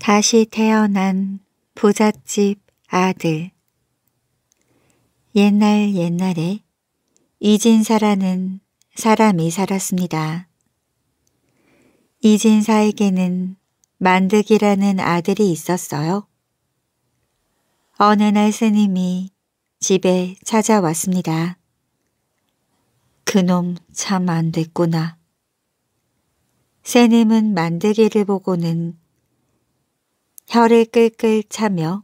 다시 태어난 부잣집 아들 옛날 옛날에 이진사라는 사람이 살았습니다. 이진사에게는 만득이라는 아들이 있었어요. 어느 날 스님이 집에 찾아왔습니다. 그놈 참 안 됐구나. 스님은 만득이를 보고는 혀를 끌끌 차며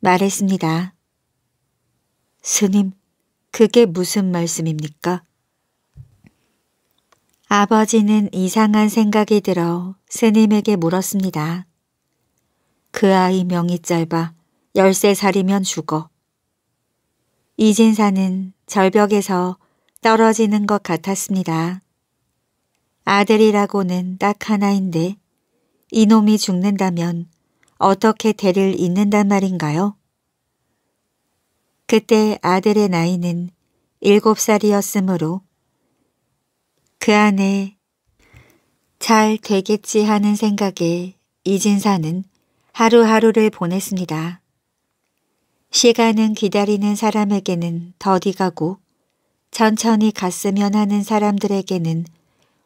말했습니다. 스님, 그게 무슨 말씀입니까? 아버지는 이상한 생각이 들어 스님에게 물었습니다. 그 아이 명이 짧아 열세 살이면 죽어. 이진사는 절벽에서 떨어지는 것 같았습니다. 아들이라고는 딱 하나인데 이놈이 죽는다면 어떻게 대를 잇는단 말인가요? 그때 아들의 나이는 일곱 살이었으므로 그 안에 잘 되겠지 하는 생각에 이진사는 하루하루를 보냈습니다. 시간은 기다리는 사람에게는 더디 가고 천천히 갔으면 하는 사람들에게는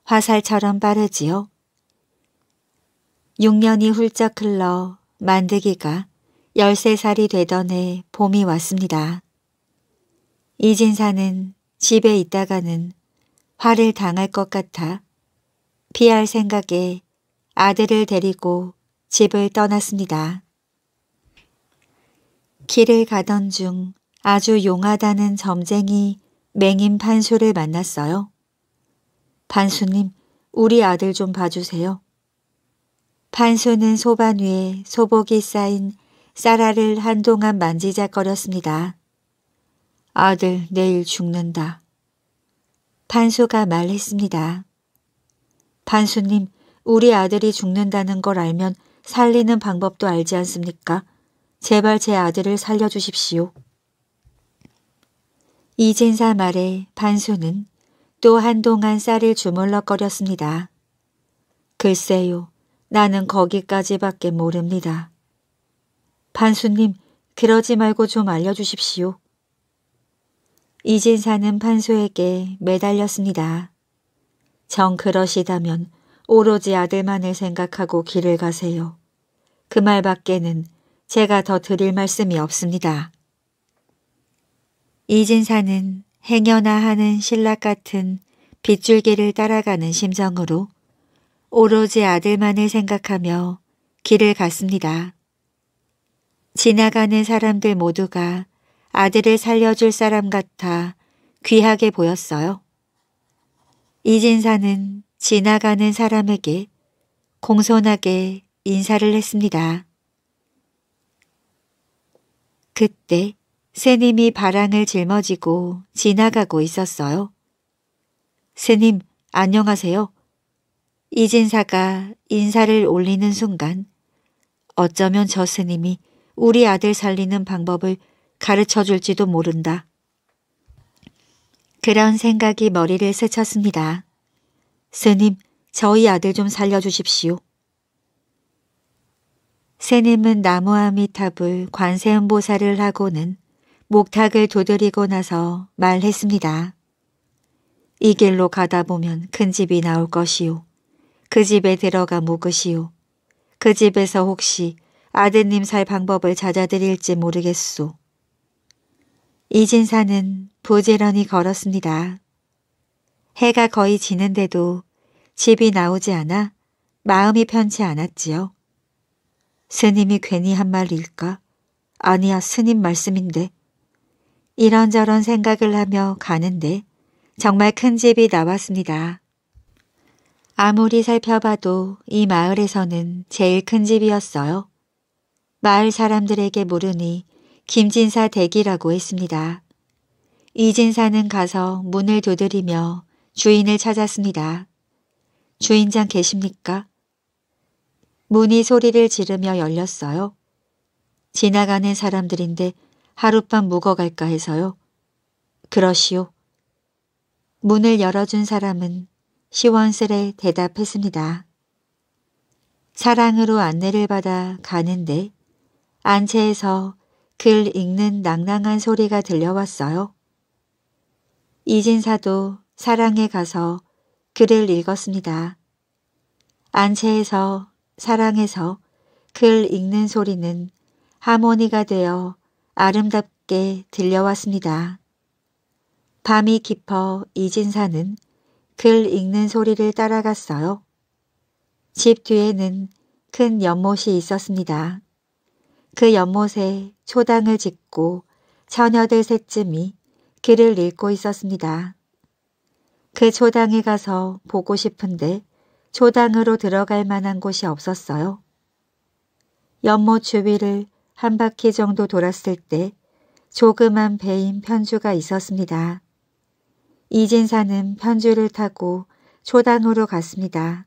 화살처럼 빠르지요. 6년이 훌쩍 흘러 만드기가 13살이 되던 해 봄이 왔습니다. 이진사는 집에 있다가는 화를 당할 것 같아 피할 생각에 아들을 데리고 집을 떠났습니다. 길을 가던 중 아주 용하다는 점쟁이 맹인 판수를 만났어요. 판수님, 우리 아들 좀 봐주세요. 판소는 소반 위에 소복이 쌓인 쌀알을 한동안 만지작거렸습니다. 아들 내일 죽는다. 판소가 말했습니다. 판수님, 우리 아들이 죽는다는 걸 알면 살리는 방법도 알지 않습니까? 제발 제 아들을 살려주십시오. 이진사 말에 판수는또 한동안 쌀을 주물럭거렸습니다. 글쎄요, 나는 거기까지밖에 모릅니다. 판수님, 그러지 말고 좀 알려주십시오. 이진사는 판소에게 매달렸습니다. 정 그러시다면 오로지 아들만을 생각하고 길을 가세요. 그 말밖에는 제가 더 드릴 말씀이 없습니다. 이진사는 행여나 하는 신락 같은 빗줄기를 따라가는 심정으로 오로지 아들만을 생각하며 길을 갔습니다. 지나가는 사람들 모두가 아들을 살려줄 사람 같아 귀하게 보였어요. 이진사는 지나가는 사람에게 공손하게 인사를 했습니다. 그때 스님이 바랑을 짊어지고 지나가고 있었어요. 스님, 안녕하세요. 이진사가 인사를 올리는 순간 어쩌면 저 스님이 우리 아들 살리는 방법을 가르쳐 줄지도 모른다. 그런 생각이 머리를 스쳤습니다. 스님, 저희 아들 좀 살려주십시오. 스님은 나무아미탑을 관세음보살을 하고는 목탁을 두드리고 나서 말했습니다. 이 길로 가다 보면 큰 집이 나올 것이오 그 집에 들어가 묵으시오. 그 집에서 혹시 아드님 살 방법을 찾아드릴지 모르겠소. 이진사는 부지런히 걸었습니다. 해가 거의 지는데도 집이 나오지 않아 마음이 편치 않았지요. 스님이 괜히 한 말일까? 아니야 스님 말씀인데. 이런저런 생각을 하며 가는데 정말 큰 집이 나왔습니다. 아무리 살펴봐도 이 마을에서는 제일 큰 집이었어요. 마을 사람들에게 물으니 김진사 댁이라고 했습니다. 이진사는 가서 문을 두드리며 주인을 찾았습니다. 주인장 계십니까? 문이 소리를 지르며 열렸어요. 지나가는 사람들인데 하룻밤 묵어갈까 해서요. 그러시오. 문을 열어준 사람은 시원스레 대답했습니다. 사랑으로 안내를 받아 가는데 안채에서 글 읽는 낭낭한 소리가 들려왔어요. 이진사도 사랑에 가서 글을 읽었습니다. 안채에서 사랑에서 글 읽는 소리는 하모니가 되어 아름답게 들려왔습니다. 밤이 깊어 이진사는 글 읽는 소리를 따라갔어요. 집 뒤에는 큰 연못이 있었습니다. 그 연못에 초당을 짓고 처녀들 셋쯤이 글을 읽고 있었습니다. 그 초당에 가서 보고 싶은데 초당으로 들어갈 만한 곳이 없었어요. 연못 주위를 한 바퀴 정도 돌았을 때 조그만 배인 편주가 있었습니다. 이진사는 편주를 타고 초당으로 갔습니다.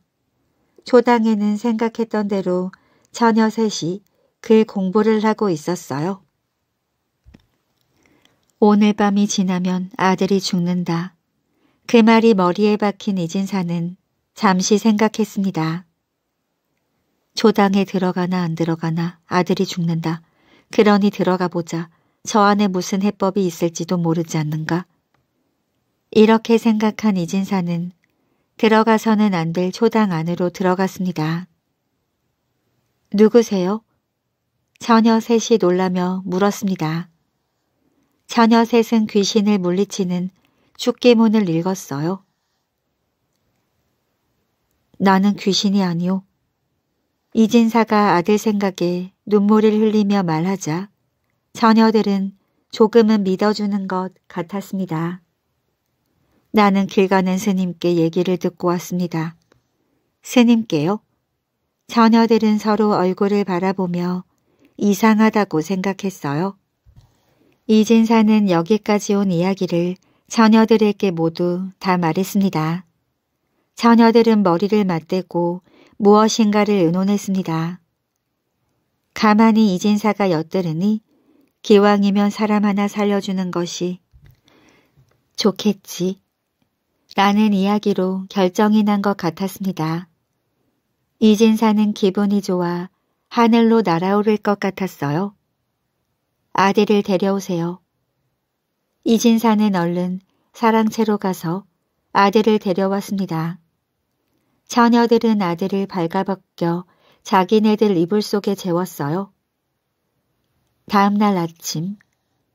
초당에는 생각했던 대로 처녀 셋이 글 공부를 하고 있었어요. 오늘 밤이 지나면 아들이 죽는다. 그 말이 머리에 박힌 이진사는 잠시 생각했습니다. 초당에 들어가나 안 들어가나 아들이 죽는다. 그러니 들어가 보자. 저 안에 무슨 해법이 있을지도 모르지 않는가. 이렇게 생각한 이진사는 들어가서는 안 될 초당 안으로 들어갔습니다. 누구세요? 처녀 셋이 놀라며 물었습니다. 처녀 셋은 귀신을 물리치는 죽기문을 읽었어요. 나는 귀신이 아니오. 이진사가 아들 생각에 눈물을 흘리며 말하자 처녀들은 조금은 믿어주는 것 같았습니다. 나는 길 가는 스님께 얘기를 듣고 왔습니다. 스님께요? 처녀들은 서로 얼굴을 바라보며 이상하다고 생각했어요. 이진사는 여기까지 온 이야기를 처녀들에게 모두 다 말했습니다. 처녀들은 머리를 맞대고 무엇인가를 의논했습니다. 가만히 이진사가 엿들으니 기왕이면 사람 하나 살려주는 것이 좋겠지 라는 이야기로 결정이 난 것 같았습니다. 이진사는 기분이 좋아 하늘로 날아오를 것 같았어요. 아들을 데려오세요. 이진사는 얼른 사랑채로 가서 아들을 데려왔습니다. 처녀들은 아들을 발가벗겨 자기네들 이불 속에 재웠어요. 다음날 아침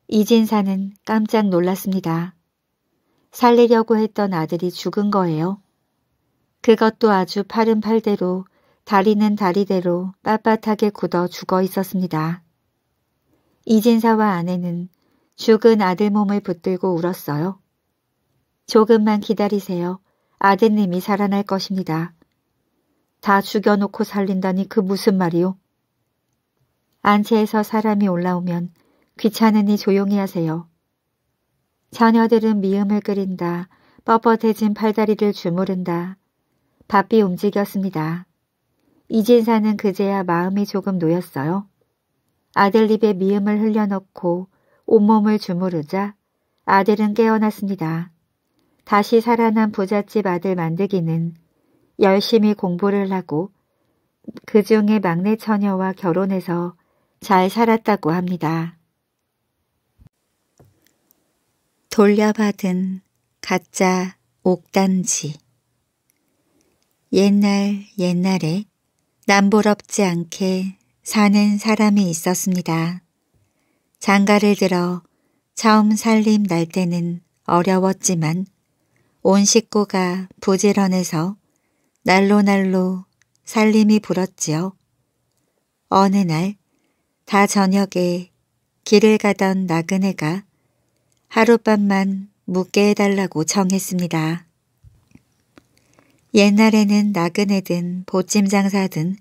이진사는 깜짝 놀랐습니다. 살리려고 했던 아들이 죽은 거예요. 그것도 아주 팔은 팔대로 다리는 다리대로 빳빳하게 굳어 죽어 있었습니다. 이진사와 아내는 죽은 아들 몸을 붙들고 울었어요. 조금만 기다리세요. 아드님이 살아날 것입니다. 다 죽여놓고 살린다니 그 무슨 말이오? 안채에서 사람이 올라오면 귀찮으니 조용히 하세요. 처녀들은 미음을 끓인다. 뻣뻣해진 팔다리를 주무른다. 바삐 움직였습니다. 이진사는 그제야 마음이 조금 놓였어요. 아들 입에 미음을 흘려넣고 온몸을 주무르자 아들은 깨어났습니다. 다시 살아난 부잣집 아들 만들기는 열심히 공부를 하고 그 중에 막내 처녀와 결혼해서 잘 살았다고 합니다. 돌려받은 가짜 옥단지 옛날 옛날에 남부럽지 않게 사는 사람이 있었습니다. 장가를 들어 처음 살림 날 때는 어려웠지만 온 식구가 부지런해서 날로 날로 살림이 불었지요. 어느 날 다 저녁에 길을 가던 나그네가 하룻밤만 묵게 해달라고 정했습니다. 옛날에는 나그네든 보찜 장사든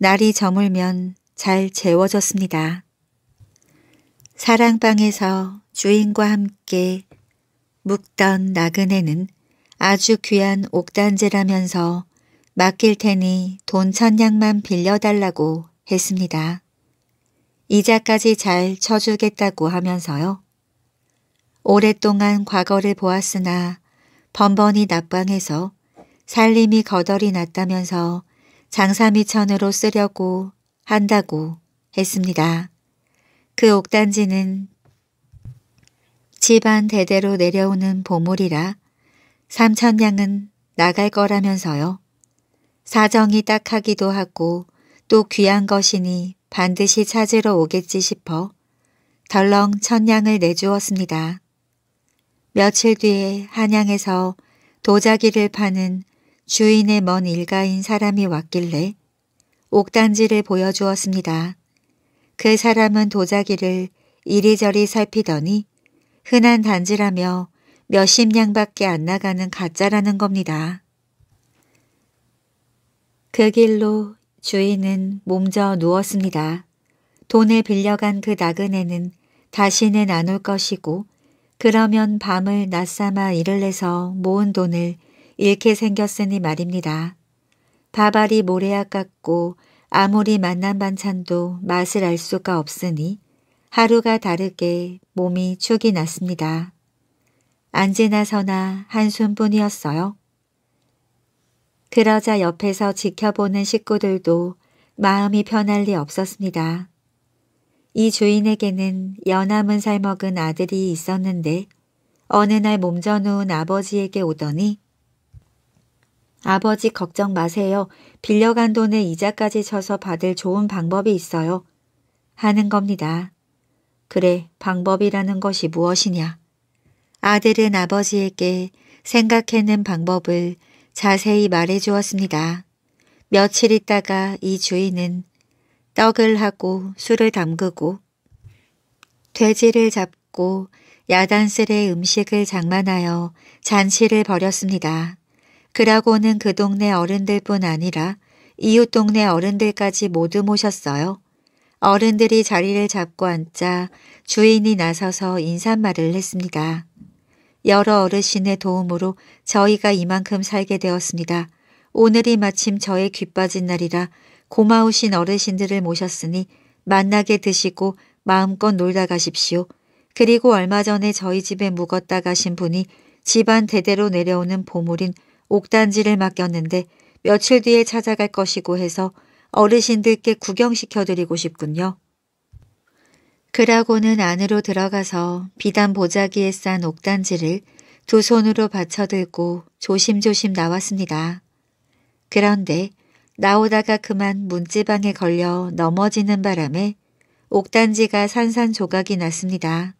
날이 저물면 잘 재워졌습니다. 사랑방에서 주인과 함께 묵던 나그네는 아주 귀한 옥단지라면서 맡길 테니 돈 천냥만 빌려달라고 했습니다. 이자까지 잘 쳐주겠다고 하면서요. 오랫동안 과거를 보았으나 번번이 낙방해서 살림이 거덜이 났다면서 장사미천으로 쓰려고 한다고 했습니다. 그 옥단지는 집안 대대로 내려오는 보물이라 삼천냥은 나갈 거라면서요. 사정이 딱하기도 하고 또 귀한 것이니 반드시 찾으러 오겠지 싶어 덜렁 천냥을 내주었습니다. 며칠 뒤에 한양에서 도자기를 파는 주인의 먼 일가인 사람이 왔길래 옥단지를 보여주었습니다. 그 사람은 도자기를 이리저리 살피더니 흔한 단지라며 몇십 냥밖에 안 나가는 가짜라는 겁니다. 그 길로 주인은 몸져 누웠습니다. 돈을 빌려간 그 나그네는 다시는 안 올 것이고 그러면 밤을 낮삼아 일을 해서 모은 돈을 잃게 생겼으니 말입니다. 밥알이 모래와 같고 아무리 만난 반찬도 맛을 알 수가 없으니 하루가 다르게 몸이 축이 났습니다. 안지나 서나 한숨뿐이었어요. 그러자 옆에서 지켜보는 식구들도 마음이 편할 리 없었습니다. 이 주인에게는 연함은 살먹은 아들이 있었는데 어느 날 몸져 누운 아버지에게 오더니 아버지 걱정 마세요. 빌려간 돈에 이자까지 쳐서 받을 좋은 방법이 있어요. 하는 겁니다. 그래, 방법이라는 것이 무엇이냐. 아들은 아버지에게 생각해낸 방법을 자세히 말해 주었습니다. 며칠 있다가 이 주인은 떡을 하고 술을 담그고 돼지를 잡고 야단스레 음식을 장만하여 잔치를 벌였습니다. 그러고는 그 동네 어른들뿐 아니라 이웃 동네 어른들까지 모두 모셨어요. 어른들이 자리를 잡고 앉자 주인이 나서서 인사말을 했습니다. 여러 어르신의 도움으로 저희가 이만큼 살게 되었습니다. 오늘이 마침 저의 귀 빠진 날이라 고마우신 어르신들을 모셨으니 만나게 드시고 마음껏 놀다 가십시오. 그리고 얼마 전에 저희 집에 묵었다 가신 분이 집안 대대로 내려오는 보물인 옥단지를 맡겼는데 며칠 뒤에 찾아갈 것이고 해서 어르신들께 구경시켜드리고 싶군요. 그라고는 안으로 들어가서 비단 보자기에 싼 옥단지를 두 손으로 받쳐들고 조심조심 나왔습니다. 그런데 나오다가 그만 문지방에 걸려 넘어지는 바람에 옥단지가 산산조각이 났습니다.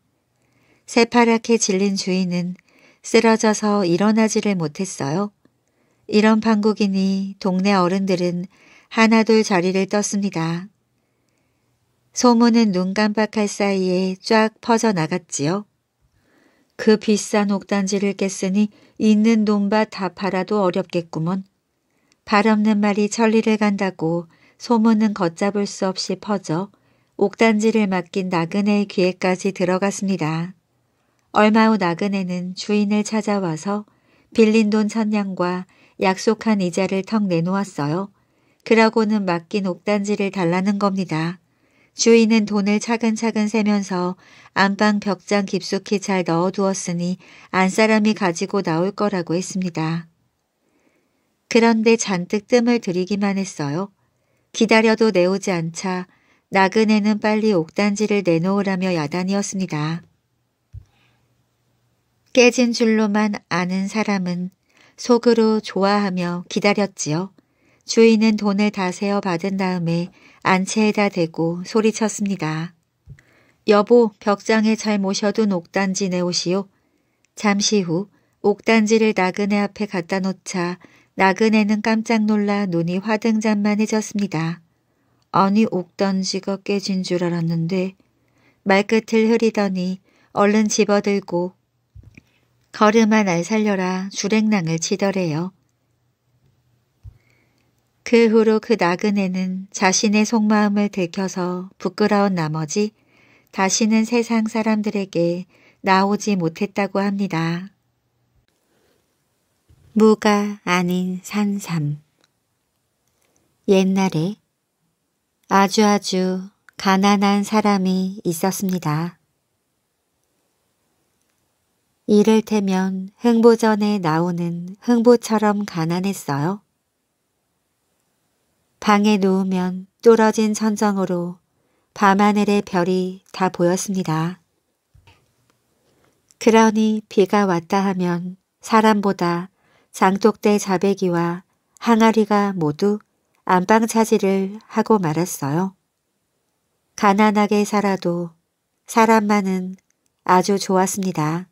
새파랗게 질린 주인은 쓰러져서 일어나지를 못했어요. 이런 판국이니 동네 어른들은 하나둘 자리를 떴습니다. 소문은 눈 깜빡할 사이에 쫙 퍼져나갔지요. 그 비싼 옥단지를 깼으니 있는 돈밭 다 팔아도 어렵겠구먼. 발 없는 말이 천리를 간다고 소문은 걷잡을 수 없이 퍼져 옥단지를 맡긴 나그네의 귀에까지 들어갔습니다. 얼마 후 나그네는 주인을 찾아와서 빌린 돈 천냥과 약속한 이자를 턱 내놓았어요. 그러고는 맡긴 옥단지를 달라는 겁니다. 주인은 돈을 차근차근 세면서 안방 벽장 깊숙이 잘 넣어두었으니 안사람이 가지고 나올 거라고 했습니다. 그런데 잔뜩 뜸을 들이기만 했어요. 기다려도 내오지 않자 나그네는 빨리 옥단지를 내놓으라며 야단이었습니다. 깨진 줄로만 아는 사람은 속으로 좋아하며 기다렸지요. 주인은 돈을 다 세어 받은 다음에 안채에다 대고 소리쳤습니다. 여보, 벽장에 잘 모셔둔 옥단지 내오시오. 잠시 후 옥단지를 나그네 앞에 갖다 놓자 나그네는 깜짝 놀라 눈이 화등잔만해졌습니다. 언니 옥 던지가 깨진 줄 알았는데 말끝을 흐리더니 얼른 집어들고 걸음아 날 살려라 주랭랑을 치더래요. 그 후로 그 나그네는 자신의 속마음을 들켜서 부끄러운 나머지 다시는 세상 사람들에게 나오지 못했다고 합니다. 무가 아닌 산삼 옛날에 아주 아주 가난한 사람이 있었습니다. 이를테면 흥보전에 나오는 흥보처럼 가난했어요. 방에 누우면 뚫어진 천정으로 밤하늘의 별이 다 보였습니다. 그러니 비가 왔다 하면 사람보다 장독대 자배기와 항아리가 모두 안방 차지를 하고 말았어요. 가난하게 살아도 사람만은 아주 좋았습니다.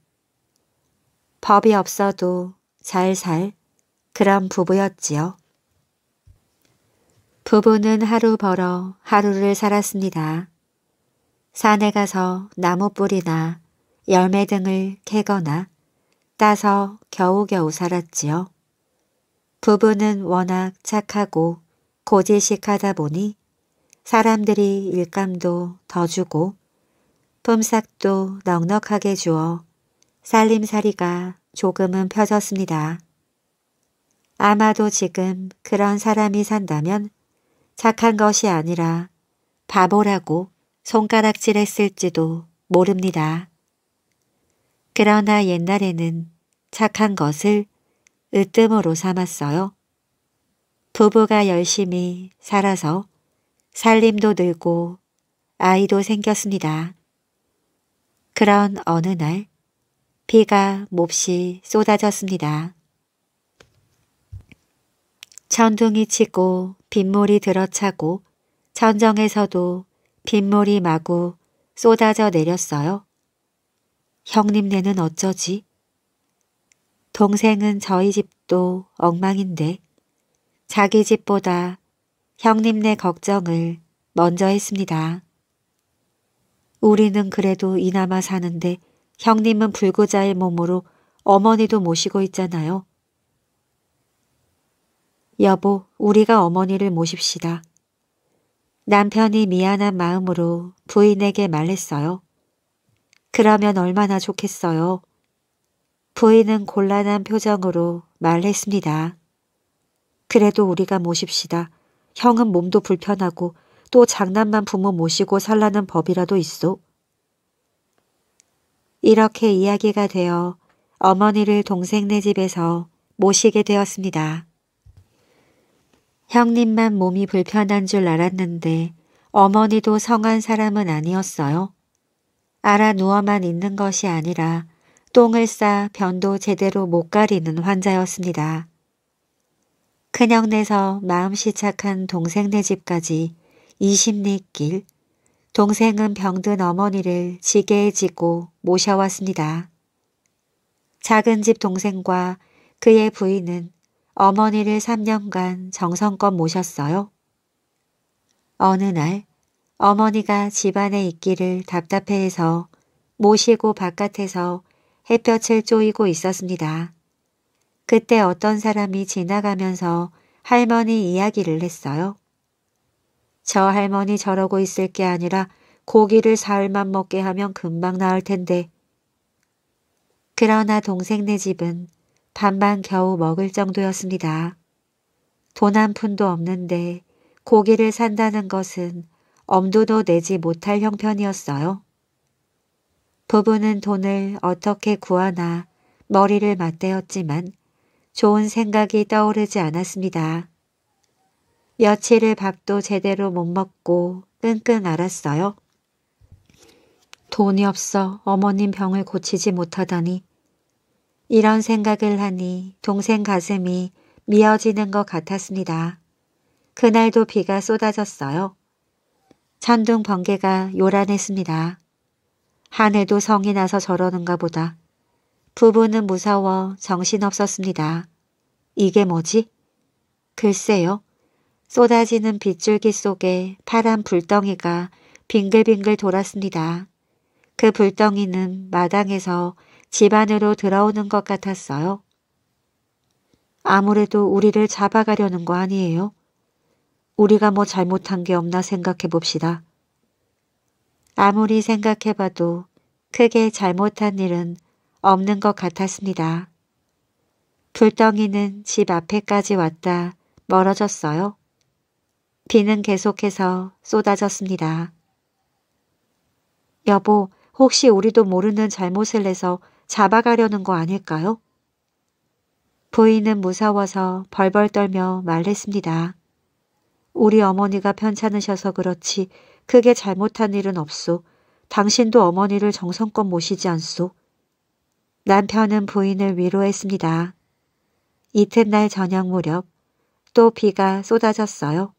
법이 없어도 잘 살 그런 부부였지요. 부부는 하루 벌어 하루를 살았습니다. 산에 가서 나무 뿌리나 열매 등을 캐거나 따서 겨우겨우 살았지요. 부부는 워낙 착하고 고지식하다 보니 사람들이 일감도 더 주고 품삯도 넉넉하게 주어 살림살이가 조금은 펴졌습니다. 아마도 지금 그런 사람이 산다면 착한 것이 아니라 바보라고 손가락질했을지도 모릅니다. 그러나 옛날에는 착한 것을 으뜸으로 삼았어요. 부부가 열심히 살아서 살림도 늘고 아이도 생겼습니다. 그런 어느 날 비가 몹시 쏟아졌습니다. 천둥이 치고 빗물이 들어차고 천정에서도 빗물이 마구 쏟아져 내렸어요. 형님네는 어쩌지? 동생은 저희 집도 엉망인데 자기 집보다 형님네 걱정을 먼저 했습니다. 우리는 그래도 이나마 사는데 형님은 불구자의 몸으로 어머니도 모시고 있잖아요. 여보, 우리가 어머니를 모십시다. 남편이 미안한 마음으로 부인에게 말했어요. 그러면 얼마나 좋겠어요. 부인은 곤란한 표정으로 말했습니다. 그래도 우리가 모십시다. 형은 몸도 불편하고 또 장난만 부모 모시고 살라는 법이라도 있소. 이렇게 이야기가 되어 어머니를 동생네 집에서 모시게 되었습니다. 형님만 몸이 불편한 줄 알았는데 어머니도 성한 사람은 아니었어요. 알아 누워만 있는 것이 아니라 똥을 싸 변도 제대로 못 가리는 환자였습니다. 큰형네서 마음씨 착한 동생네 집까지 20리길, 동생은 병든 어머니를 지게에 지고 모셔왔습니다. 작은 집 동생과 그의 부인은 어머니를 3년간 정성껏 모셨어요. 어느 날 어머니가 집안에 있기를 답답해해서 모시고 바깥에서 햇볕을 쪼이고 있었습니다. 그때 어떤 사람이 지나가면서 할머니 이야기를 했어요. 저 할머니 저러고 있을 게 아니라 고기를 사흘만 먹게 하면 금방 나을 텐데. 그러나 동생네 집은 반만 겨우 먹을 정도였습니다. 돈 한 푼도 없는데 고기를 산다는 것은 엄두도 내지 못할 형편이었어요. 부부는 돈을 어떻게 구하나 머리를 맞대었지만 좋은 생각이 떠오르지 않았습니다. 며칠을 밥도 제대로 못 먹고 끙끙 앓았어요. 돈이 없어 어머님 병을 고치지 못하다니 이런 생각을 하니 동생 가슴이 미어지는 것 같았습니다. 그날도 비가 쏟아졌어요. 천둥 번개가 요란했습니다. 한해도 성이 나서 저러는가 보다. 부부는 무서워 정신없었습니다. 이게 뭐지? 글쎄요. 쏟아지는 빗줄기 속에 파란 불덩이가 빙글빙글 돌았습니다. 그 불덩이는 마당에서 집 안으로 들어오는 것 같았어요. 아무래도 우리를 잡아가려는 거 아니에요? 우리가 뭐 잘못한 게 없나 생각해 봅시다. 아무리 생각해봐도 크게 잘못한 일은 없는 것 같았습니다. 불덩이는 집 앞에까지 왔다 멀어졌어요. 비는 계속해서 쏟아졌습니다. 여보, 혹시 우리도 모르는 잘못을 해서 잡아가려는 거 아닐까요? 부인은 무서워서 벌벌 떨며 말했습니다. 우리 어머니가 편찮으셔서 그렇지 크게 잘못한 일은 없소. 당신도 어머니를 정성껏 모시지 않소. 남편은 부인을 위로했습니다. 이튿날 저녁 무렵 또 비가 쏟아졌어요.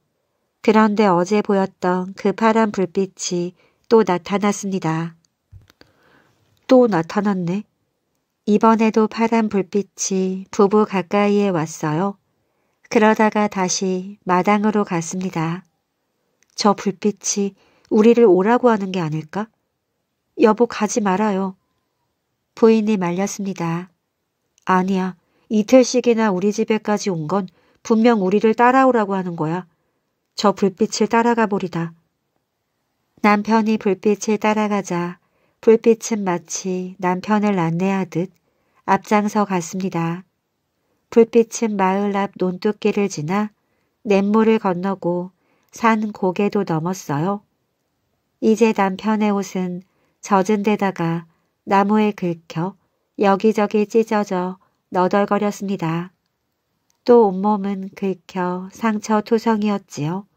그런데 어제 보였던 그 파란 불빛이 또 나타났습니다. 또 나타났네. 이번에도 파란 불빛이 부부 가까이에 왔어요. 그러다가 다시 마당으로 갔습니다. 저 불빛이 우리를 오라고 하는 게 아닐까? 여보 가지 말아요. 부인이 말렸습니다. 아니야. 이틀씩이나 우리 집에까지 온 건 분명 우리를 따라오라고 하는 거야. 저 불빛을 따라가 버리다 남편이 불빛을 따라가자 불빛은 마치 남편을 안내하듯 앞장서 갔습니다. 불빛은 마을 앞 논두길을 지나 냇물을 건너고 산 고개도 넘었어요. 이제 남편의 옷은 젖은 데다가 나무에 긁혀 여기저기 찢어져 너덜거렸습니다. 또 온몸은 긁혀 상처 투성이었지요.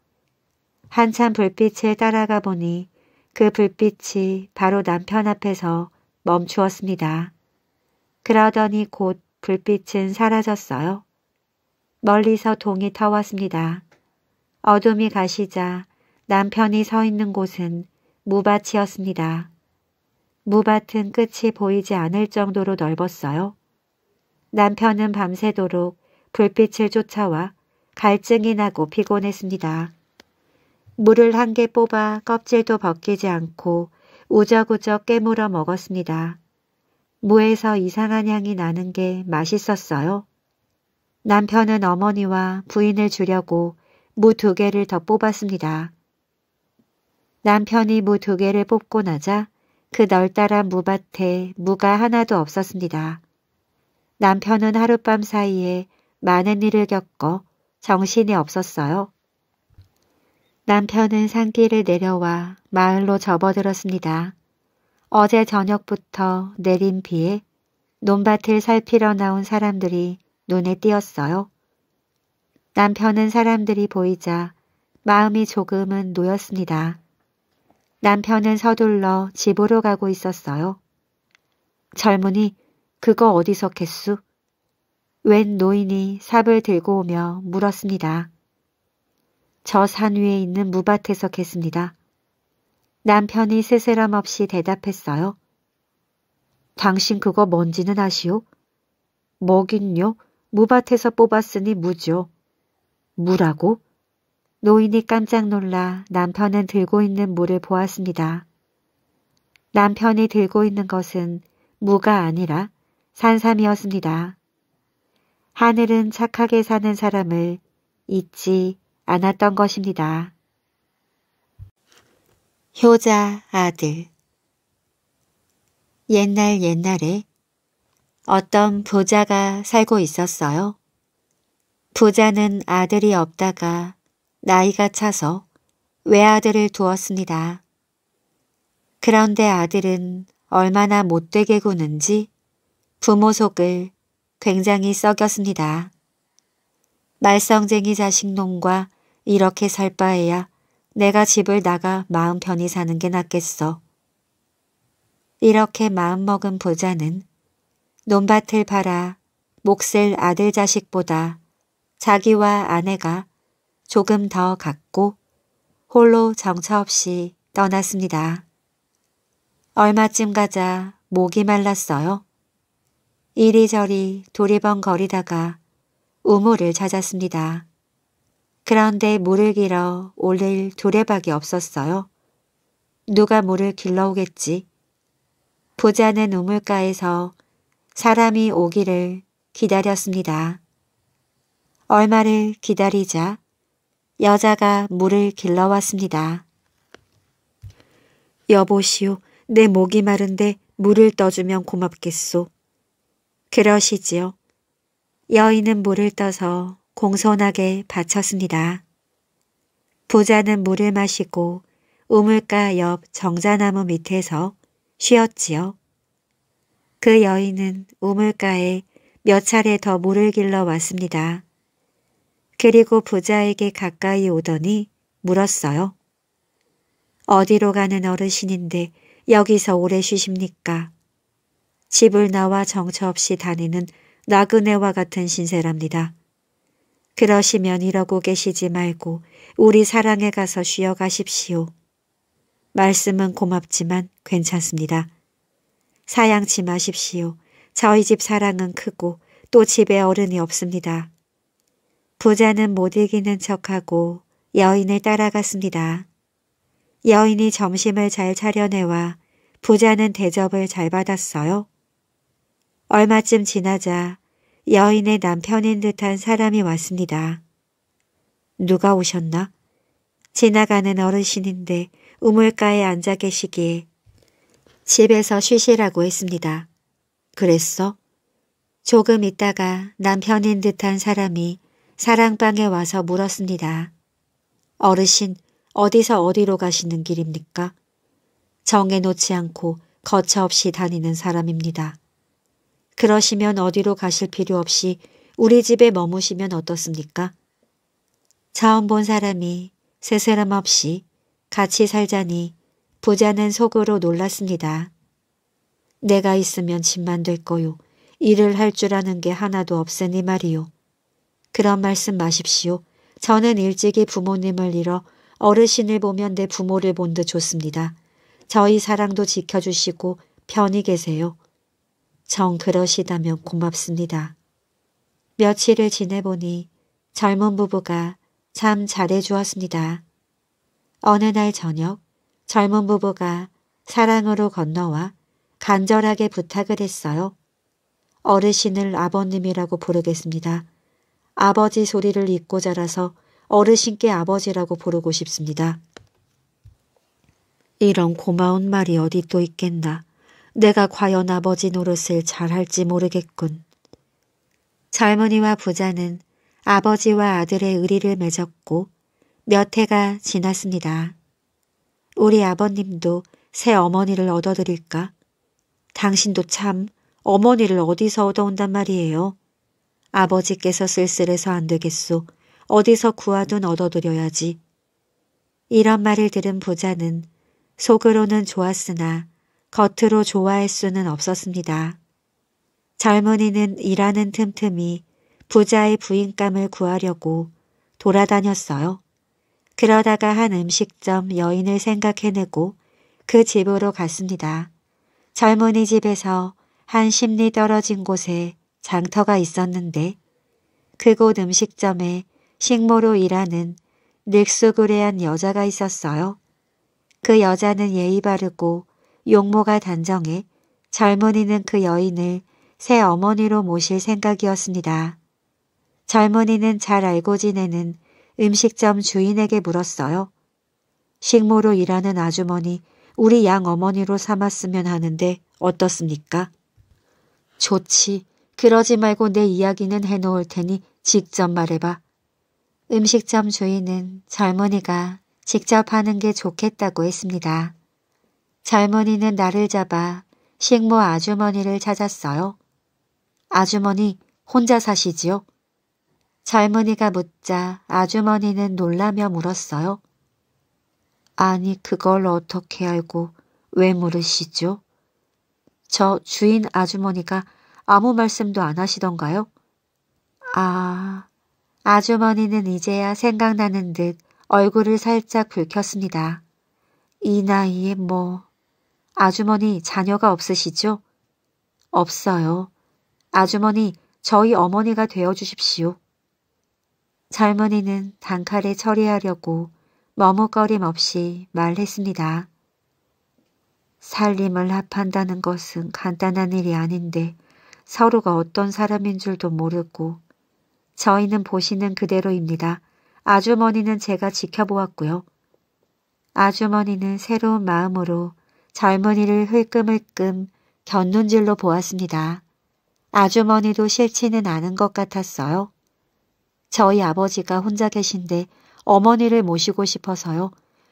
한참 불빛을 따라가 보니 그 불빛이 바로 남편 앞에서 멈추었습니다. 그러더니 곧 불빛은 사라졌어요. 멀리서 동이 터왔습니다. 어둠이 가시자 남편이 서 있는 곳은 무밭이었습니다. 무밭은 끝이 보이지 않을 정도로 넓었어요. 남편은 밤새도록 불빛을 쫓아와 갈증이 나고 피곤했습니다. 물을 한 개 뽑아 껍질도 벗기지 않고 우적우적 깨물어 먹었습니다. 무에서 이상한 향이 나는 게 맛있었어요. 남편은 어머니와 부인을 주려고 무두 개를 더 뽑았습니다. 남편이 무 두 개를 뽑고 나자 그 널따란 무밭에 무가 하나도 없었습니다. 남편은 하룻밤 사이에 많은 일을 겪어 정신이 없었어요. 남편은 산길을 내려와 마을로 접어들었습니다. 어제 저녁부터 내린 비에 논밭을 살피러 나온 사람들이 눈에 띄었어요. 남편은 사람들이 보이자 마음이 조금은 놓였습니다. 남편은 서둘러 집으로 가고 있었어요. 젊은이 그거 어디서 캤수? 웬 노인이 삽을 들고 오며 물었습니다. 저 산 위에 있는 무밭에서 캤습니다. 남편이 스스럼 없이 대답했어요. 당신 그거 뭔지는 아시오? 먹인요 무밭에서 뽑았으니 무죠. 물하고 노인이 깜짝 놀라 남편은 들고 있는 물을 보았습니다. 남편이 들고 있는 것은 무가 아니라 산삼이었습니다. 하늘은 착하게 사는 사람을 잊지 않았던 것입니다. 효자 아들 옛날 옛날에 어떤 부자가 살고 있었어요. 부자는 아들이 없다가 나이가 차서 외아들을 두었습니다. 그런데 아들은 얼마나 못되게 구는지 부모 속을 굉장히 썩였습니다. 말썽쟁이 자식 놈과 이렇게 살 바에야 내가 집을 나가 마음 편히 사는 게 낫겠어. 이렇게 마음먹은 부자는 논밭을 팔아 몫을 아들 자식보다 자기와 아내가 조금 더갔고 홀로 정처 없이 떠났습니다. 얼마쯤 가자 목이 말랐어요. 이리저리 도리번거리다가 우물을 찾았습니다. 그런데 물을 길어 올릴 두레박이 없었어요. 누가 물을 길러오겠지. 부자는 우물가에서 사람이 오기를 기다렸습니다. 얼마를 기다리자 여자가 물을 길러왔습니다. 여보시오, 내 목이 마른데 물을 떠주면 고맙겠소. 그러시지요. 여인은 물을 떠서 공손하게 바쳤습니다. 부자는 물을 마시고 우물가 옆 정자나무 밑에서 쉬었지요. 그 여인은 우물가에 몇 차례 더 물을 길러 왔습니다. 그리고 부자에게 가까이 오더니 물었어요. 어디로 가는 어르신인데 여기서 오래 쉬십니까? 집을 나와 정처 없이 다니는 나그네와 같은 신세랍니다. 그러시면 이러고 계시지 말고 우리 사랑에 가서 쉬어가십시오. 말씀은 고맙지만 괜찮습니다. 사양치 마십시오. 저희 집 사랑은 크고 또 집에 어른이 없습니다. 부자는 못 이기는 척하고 여인을 따라갔습니다. 여인이 점심을 잘 차려내와 부자는 대접을 잘 받았어요. 얼마쯤 지나자 여인의 남편인 듯한 사람이 왔습니다. 누가 오셨나? 지나가는 어르신인데 우물가에 앉아 계시기에 집에서 쉬시라고 했습니다. 그랬어? 조금 있다가 남편인 듯한 사람이 사랑방에 와서 물었습니다. 어르신, 어디서 어디로 가시는 길입니까? 정해놓지 않고 거처없이 다니는 사람입니다. 그러시면 어디로 가실 필요 없이 우리 집에 머무시면 어떻습니까? 처음 본 사람이 세사람 없이 같이 살자니 부자는 속으로 놀랐습니다. 내가 있으면 집만 될 거요. 일을 할 줄 아는 게 하나도 없으니 말이요. 그런 말씀 마십시오. 저는 일찍이 부모님을 잃어 어르신을 보면 내 부모를 본 듯 좋습니다. 저희 사랑도 지켜주시고 편히 계세요. 정 그러시다면 고맙습니다. 며칠을 지내보니 젊은 부부가 참 잘해주었습니다. 어느 날 저녁 젊은 부부가 사랑으로 건너와 간절하게 부탁을 했어요. 어르신을 아버님이라고 부르겠습니다. 아버지 소리를 잊고 자라서 어르신께 아버지라고 부르고 싶습니다. 이런 고마운 말이 어디 또 있겠나. 내가 과연 아버지 노릇을 잘할지 모르겠군. 젊은이와 부자는 아버지와 아들의 의리를 맺었고 몇 해가 지났습니다. 우리 아버님도 새 어머니를 얻어드릴까? 당신도 참 어머니를 어디서 얻어온단 말이에요. 아버지께서 쓸쓸해서 안 되겠소. 어디서 구하든 얻어드려야지. 이런 말을 들은 부자는 속으로는 좋았으나 겉으로 좋아할 수는 없었습니다. 젊은이는 일하는 틈틈이 부자의 부인감을 구하려고 돌아다녔어요. 그러다가 한 음식점 여인을 생각해내고 그 집으로 갔습니다. 젊은이 집에서 한 십리 떨어진 곳에 장터가 있었는데 그곳 음식점에 식모로 일하는 늑수그레한 여자가 있었어요. 그 여자는 예의 바르고 용모가 단정해 젊은이는 그 여인을 새 어머니로 모실 생각이었습니다. 젊은이는 잘 알고 지내는 음식점 주인에게 물었어요. 식모로 일하는 아주머니, 우리 양 어머니로 삼았으면 하는데 어떻습니까? 좋지. 그러지 말고 내 이야기는 해놓을 테니 직접 말해봐. 음식점 주인은 젊은이가 직접 하는 게 좋겠다고 했습니다. 젊은이는 나를 잡아 식모 아주머니를 찾았어요. 아주머니 혼자 사시지요? 젊은이가 묻자 아주머니는 놀라며 물었어요. 아니 그걸 어떻게 알고 왜 물으시죠? 저 주인 아주머니가 아무 말씀도 안 하시던가요? 아, 아주머니는 이제야 생각나는 듯 얼굴을 살짝 붉혔습니다. 이 나이에 뭐... 아주머니 자녀가 없으시죠? 없어요. 아주머니 저희 어머니가 되어주십시오. 젊은이는 단칼에 처리하려고 머뭇거림 없이 말했습니다. 살림을 합한다는 것은 간단한 일이 아닌데 서로가 어떤 사람인 줄도 모르고 저희는 보시는 그대로입니다. 아주머니는 제가 지켜보았고요. 아주머니는 새로운 마음으로 젊은이를 흘끔흘끔 견눈질로 보았습니다. 아주머니도 싫지는 않은 것 같았어요. 저희 아버지가 혼자 계신데 어머니를 모시고 싶어서요.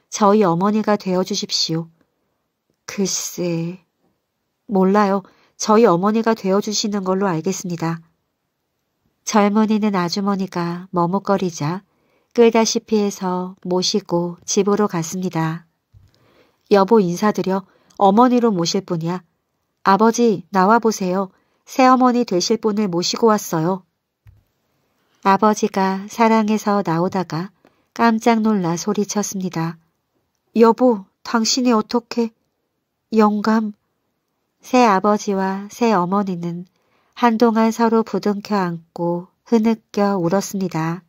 저희 어머니가 되어주십시오. 글쎄... 몰라요. 저희 어머니가 되어주시는 걸로 알겠습니다. 젊은이는 아주머니가 머뭇거리자 끌다시피 해서 모시고 집으로 갔습니다. 여보 인사드려 어머니로 모실 분이야. 아버지 나와보세요. 새어머니 되실 분을 모시고 왔어요. 아버지가 사랑해서 나오다가 깜짝 놀라 소리쳤습니다. 여보 당신이 어떻게 영감 새 아버지와 새 어머니는 한동안 서로 부둥켜 안고 흐느껴 울었습니다.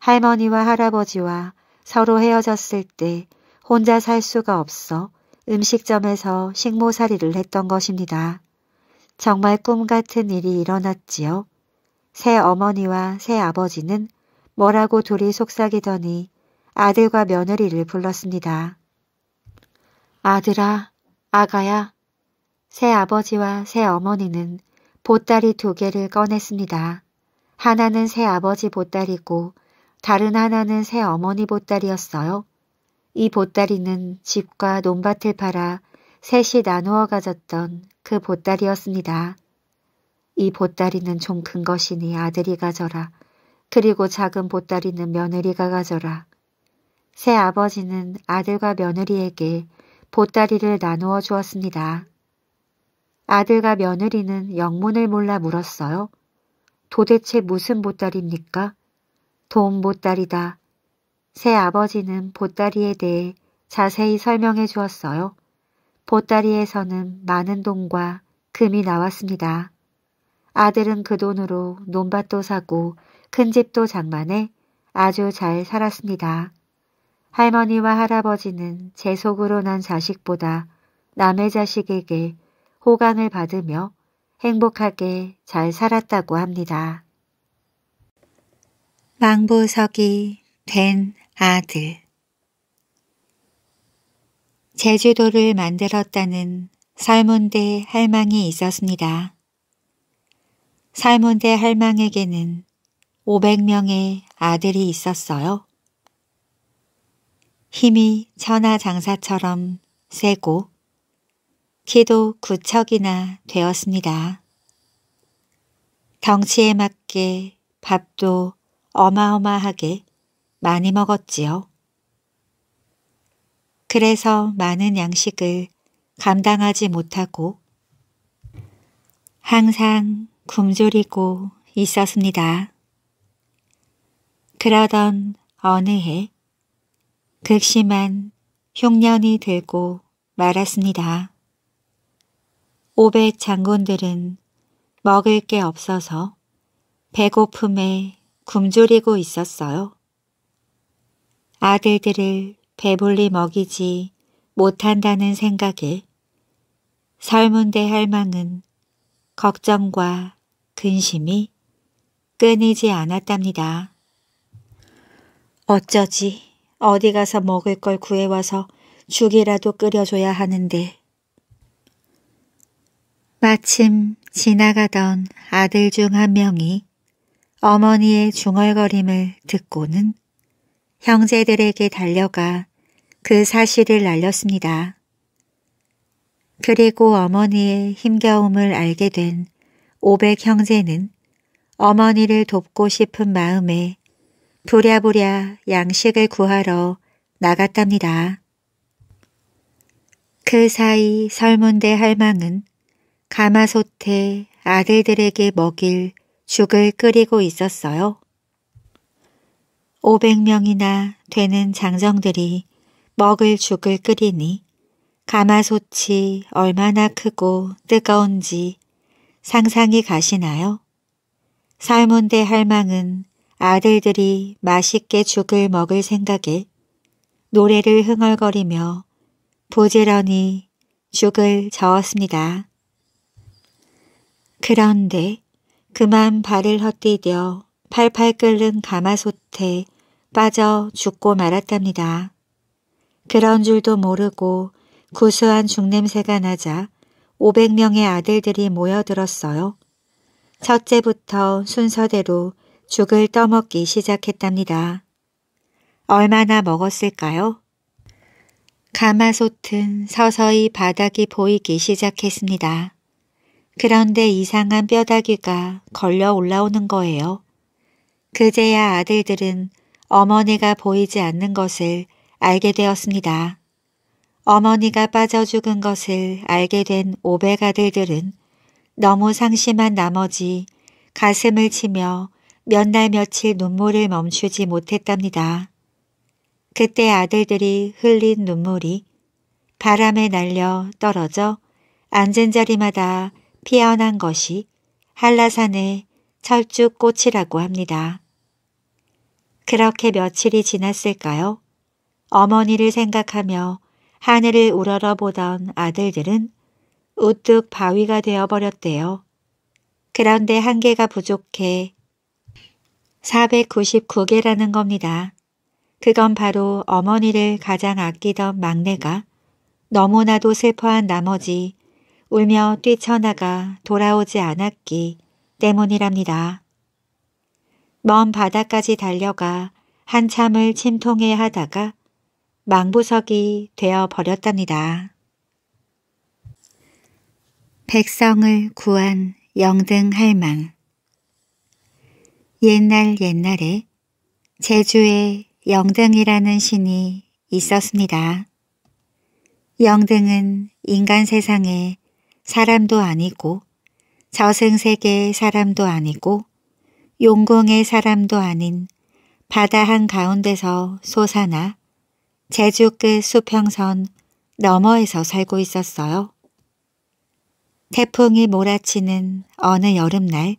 할머니와 할아버지와 서로 헤어졌을 때 혼자 살 수가 없어 음식점에서 식모살이를 했던 것입니다. 정말 꿈 같은 일이 일어났지요. 새 어머니와 새 아버지는 뭐라고 둘이 속삭이더니 아들과 며느리를 불렀습니다. 아들아, 아가야, 새 아버지와 새 어머니는 보따리 두 개를 꺼냈습니다. 하나는 새 아버지 보따리고 다른 하나는 새 어머니 보따리였어요. 이 보따리는 집과 논밭을 팔아 셋이 나누어 가졌던 그 보따리였습니다. 이 보따리는 좀 큰 것이니 아들이 가져라. 그리고 작은 보따리는 며느리가 가져라. 새 아버지는 아들과 며느리에게 보따리를 나누어 주었습니다. 아들과 며느리는 영문을 몰라 물었어요. 도대체 무슨 보따리입니까? 돈 보따리다. 새 아버지는 보따리에 대해 자세히 설명해 주었어요. 보따리에서는 많은 돈과 금이 나왔습니다. 아들은 그 돈으로 논밭도 사고 큰 집도 장만해 아주 잘 살았습니다. 할머니와 할아버지는 제 속으로 난 자식보다 남의 자식에게 호강을 받으며 행복하게 잘 살았다고 합니다. 망부석이 된 아들 제주도를 만들었다는 살몬대 할망이 있었습니다. 살몬대 할망에게는 500명의 아들이 있었어요. 힘이 천하장사처럼 세고 키도 구척이나 되었습니다. 덩치에 맞게 밥도 어마어마하게 많이 먹었지요. 그래서 많은 양식을 감당하지 못하고 항상 굶주리고 있었습니다. 그러던 어느 해 극심한 흉년이 들고 말았습니다. 오백 장군들은 먹을 게 없어서 배고픔에 굶주리고 있었어요. 아들들을 배불리 먹이지 못한다는 생각에 설문대 할망은 걱정과 근심이 끊이지 않았답니다. 어쩌지 어디 가서 먹을 걸 구해와서 죽이라도 끓여줘야 하는데 마침 지나가던 아들 중 한 명이 어머니의 중얼거림을 듣고는 형제들에게 달려가 그 사실을 알렸습니다. 그리고 어머니의 힘겨움을 알게 된 오백 형제는 어머니를 돕고 싶은 마음에 부랴부랴 양식을 구하러 나갔답니다. 그 사이 설문대 할망은 가마솥에 아들들에게 먹일 죽을 끓이고 있었어요. 500명이나 되는 장정들이 먹을 죽을 끓이니 가마솥이 얼마나 크고 뜨거운지 상상이 가시나요? 삶은데 할망은 아들들이 맛있게 죽을 먹을 생각에 노래를 흥얼거리며 부지런히 죽을 저었습니다. 그런데 그만 발을 헛디뎌 팔팔 끓는 가마솥에 빠져 죽고 말았답니다. 그런 줄도 모르고 구수한 죽냄새가 나자 500명의 아들들이 모여들었어요. 첫째부터 순서대로 죽을 떠먹기 시작했답니다. 얼마나 먹었을까요? 가마솥은 서서히 바닥이 보이기 시작했습니다. 그런데 이상한 뼈다귀가 걸려 올라오는 거예요. 그제야 아들들은 어머니가 보이지 않는 것을 알게 되었습니다. 어머니가 빠져 죽은 것을 알게 된 오백 아들들은 너무 상심한 나머지 가슴을 치며 몇 날 며칠 눈물을 멈추지 못했답니다. 그때 아들들이 흘린 눈물이 바람에 날려 떨어져 앉은 자리마다 피어난 것이 한라산의 철쭉꽃이라고 합니다. 그렇게 며칠이 지났을까요? 어머니를 생각하며 하늘을 우러러보던 아들들은 우뚝 바위가 되어버렸대요. 그런데 한계가 부족해 499개라는 겁니다. 그건 바로 어머니를 가장 아끼던 막내가 너무나도 슬퍼한 나머지 울며 뛰쳐나가 돌아오지 않았기 때문이랍니다. 먼 바다까지 달려가 한참을 침통해 하다가 망부석이 되어 버렸답니다. 백성을 구한 영등할망 옛날 옛날에 제주에 영등이라는 신이 있었습니다. 영등은 인간 세상에 사람도 아니고 저승세계의 사람도 아니고 용궁의 사람도 아닌 바다 한가운데서 솟아나 제주 끝 수평선 너머에서 살고 있었어요. 태풍이 몰아치는 어느 여름날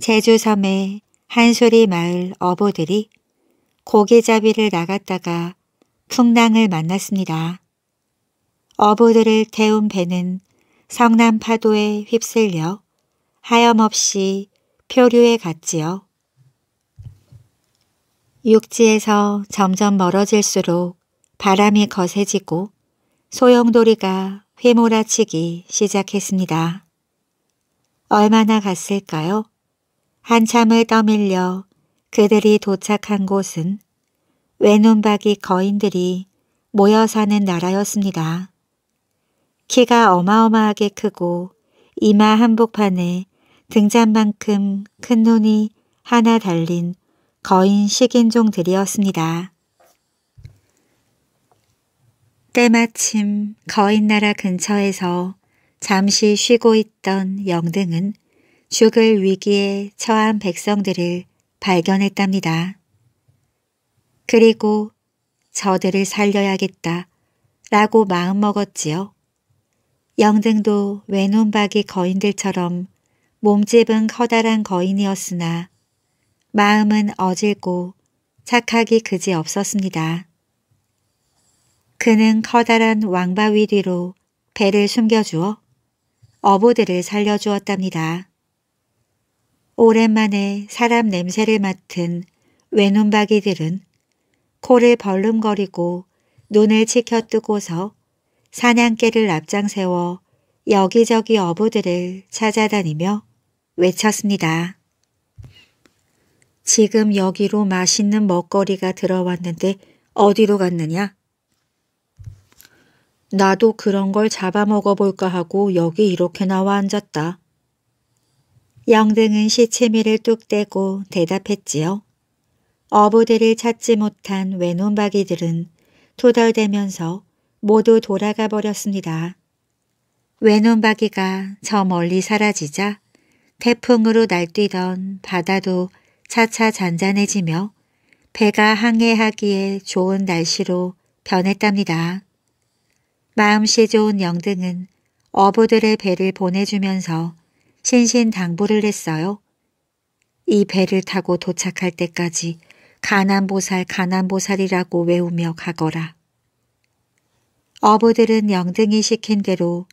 제주섬의 한소리 마을 어부들이 고개잡이를 나갔다가 풍랑을 만났습니다. 어부들을 태운 배는 성난 파도에 휩쓸려 하염없이 표류에 갔지요. 육지에서 점점 멀어질수록 바람이 거세지고 소용돌이가 휘몰아치기 시작했습니다. 얼마나 갔을까요? 한참을 떠밀려 그들이 도착한 곳은 외눈박이 거인들이 모여 사는 나라였습니다. 키가 어마어마하게 크고 이마 한복판에 등잔만큼 큰 눈이 하나 달린 거인 식인종들이었습니다. 때마침 거인 나라 근처에서 잠시 쉬고 있던 영등은 죽을 위기에 처한 백성들을 발견했답니다. 그리고 저들을 살려야겠다 라고 마음먹었지요. 영등도 외눈박이 거인들처럼 몸집은 커다란 거인이었으나 마음은 어질고 착하기 그지 없었습니다. 그는 커다란 왕바위 뒤로 배를 숨겨주어 어부들을 살려주었답니다. 오랜만에 사람 냄새를 맡은 외눈박이들은 코를 벌름거리고 눈을 치켜뜨고서 사냥개를 앞장세워 여기저기 어부들을 찾아다니며 외쳤습니다. 지금 여기로 맛있는 먹거리가 들어왔는데 어디로 갔느냐? 나도 그런 걸 잡아먹어볼까 하고 여기 이렇게 나와 앉았다. 영등은 시치미를 뚝 떼고 대답했지요. 어부들을 찾지 못한 외눈박이들은 토덜대면서 모두 돌아가 버렸습니다. 외눈박이가 저 멀리 사라지자 태풍으로 날뛰던 바다도 차차 잔잔해지며 배가 항해하기에 좋은 날씨로 변했답니다. 마음씨 좋은 영등은 어부들의 배를 보내주면서 신신당부를 했어요. 이 배를 타고 도착할 때까지 가난보살 가난보살이라고 외우며 가거라. 어부들은 영등이 시킨 대로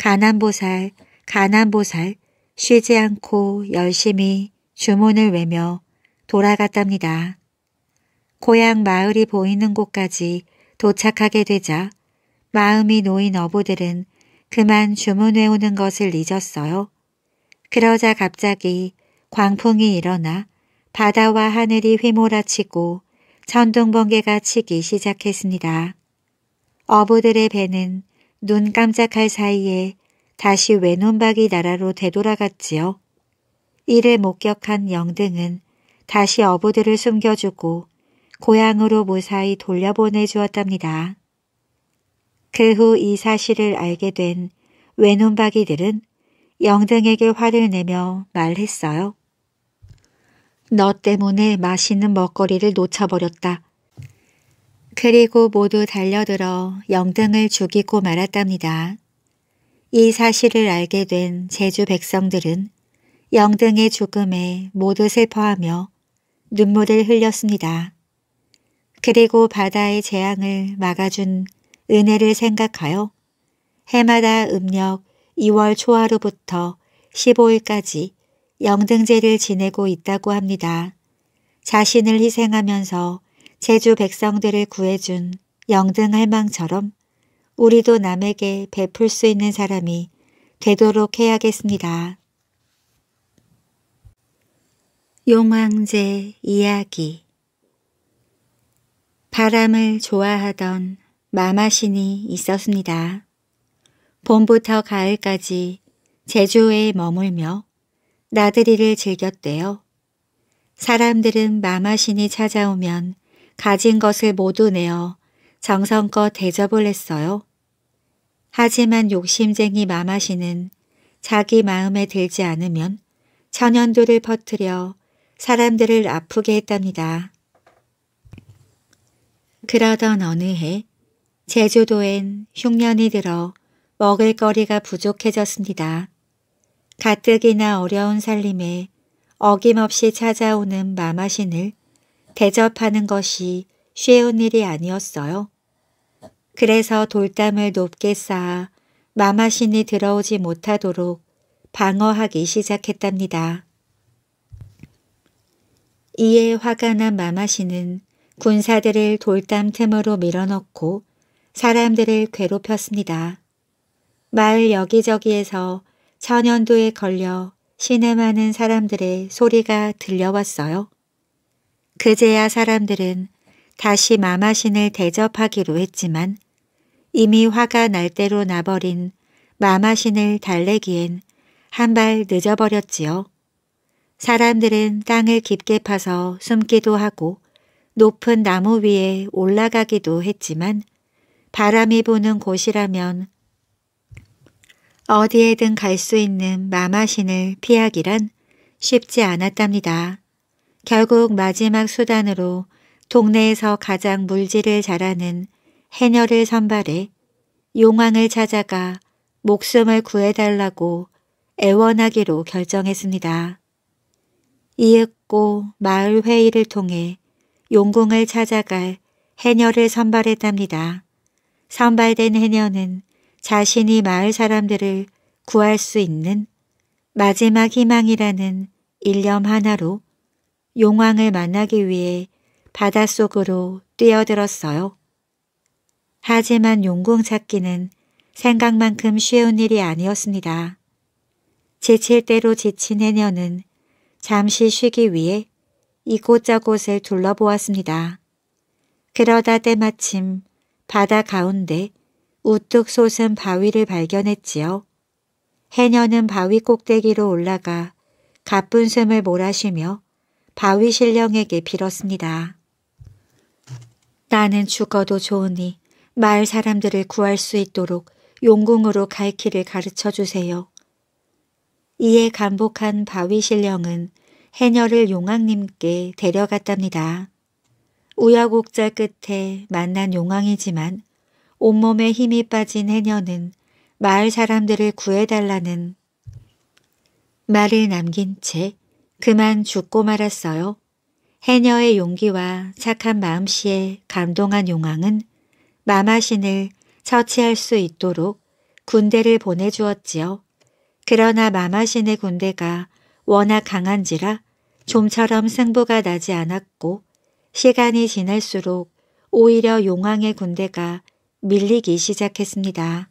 가난보살, 가난보살 쉬지 않고 열심히 주문을 외며 돌아갔답니다. 고향 마을이 보이는 곳까지 도착하게 되자 마음이 놓인 어부들은 그만 주문해오는 것을 잊었어요. 그러자 갑자기 광풍이 일어나 바다와 하늘이 휘몰아치고 천둥번개가 치기 시작했습니다. 어부들의 배는 눈 깜짝할 사이에 다시 외눈박이 나라로 되돌아갔지요. 이를 목격한 영등은 다시 어부들을 숨겨주고 고향으로 무사히 돌려보내주었답니다. 그 후 이 사실을 알게 된 외눈박이들은 영등에게 화를 내며 말했어요. 너 때문에 맛있는 먹거리를 놓쳐버렸다. 그리고 모두 달려들어 영등을 죽이고 말았답니다. 이 사실을 알게 된 제주 백성들은 영등의 죽음에 모두 슬퍼하며 눈물을 흘렸습니다. 그리고 바다의 재앙을 막아준 은혜를 생각하여 해마다 음력 2월 초하루부터 15일까지 영등제를 지내고 있다고 합니다. 자신을 희생하면서 제주 백성들을 구해준 영등할망처럼 우리도 남에게 베풀 수 있는 사람이 되도록 해야겠습니다. 용왕제 이야기 바람을 좋아하던 마마신이 있었습니다. 봄부터 가을까지 제주에 머물며 나들이를 즐겼대요. 사람들은 마마신이 찾아오면 가진 것을 모두 내어 정성껏 대접을 했어요. 하지만 욕심쟁이 마마씨는 자기 마음에 들지 않으면 천연두를 퍼뜨려 사람들을 아프게 했답니다. 그러던 어느 해 제주도엔 흉년이 들어 먹을 거리가 부족해졌습니다. 가뜩이나 어려운 살림에 어김없이 찾아오는 마마신을 대접하는 것이 쉬운 일이 아니었어요. 그래서 돌담을 높게 쌓아 마마신이 들어오지 못하도록 방어하기 시작했답니다. 이에 화가 난 마마신은 군사들을 돌담 틈으로 밀어넣고 사람들을 괴롭혔습니다. 마을 여기저기에서 천연도에 걸려 신음하는 사람들의 소리가 들려왔어요. 그제야 사람들은 다시 마마신을 대접하기로 했지만 이미 화가 날 대로 나버린 마마신을 달래기엔 한 발 늦어버렸지요. 사람들은 땅을 깊게 파서 숨기도 하고 높은 나무 위에 올라가기도 했지만 바람이 부는 곳이라면 어디에든 갈 수 있는 마마신을 피하기란 쉽지 않았답니다. 결국 마지막 수단으로 동네에서 가장 물질을 잘하는 해녀를 선발해 용왕을 찾아가 목숨을 구해달라고 애원하기로 결정했습니다. 이윽고 마을 회의를 통해 용궁을 찾아갈 해녀를 선발했답니다. 선발된 해녀는 자신이 마을 사람들을 구할 수 있는 마지막 희망이라는 일념 하나로 용왕을 만나기 위해 바닷속으로 뛰어들었어요. 하지만 용궁 찾기는 생각만큼 쉬운 일이 아니었습니다. 지칠 대로 지친 해녀는 잠시 쉬기 위해 이곳저곳을 둘러보았습니다. 그러다 때마침 바다 가운데 우뚝 솟은 바위를 발견했지요. 해녀는 바위 꼭대기로 올라가 가쁜 숨을 몰아쉬며 바위 신령에게 빌었습니다. 나는 죽어도 좋으니 마을 사람들을 구할 수 있도록 용궁으로 갈 길을 가르쳐 주세요. 이에 간복한 바위 신령은 해녀를 용왕님께 데려갔답니다. 우여곡자 끝에 만난 용왕이지만 온몸에 힘이 빠진 해녀는 마을 사람들을 구해달라는 말을 남긴 채 그만 죽고 말았어요. 해녀의 용기와 착한 마음씨에 감동한 용왕은 마마신을 처치할 수 있도록 군대를 보내주었지요. 그러나 마마신의 군대가 워낙 강한지라 좀처럼 승부가 나지 않았고 시간이 지날수록 오히려 용왕의 군대가 밀리기 시작했습니다.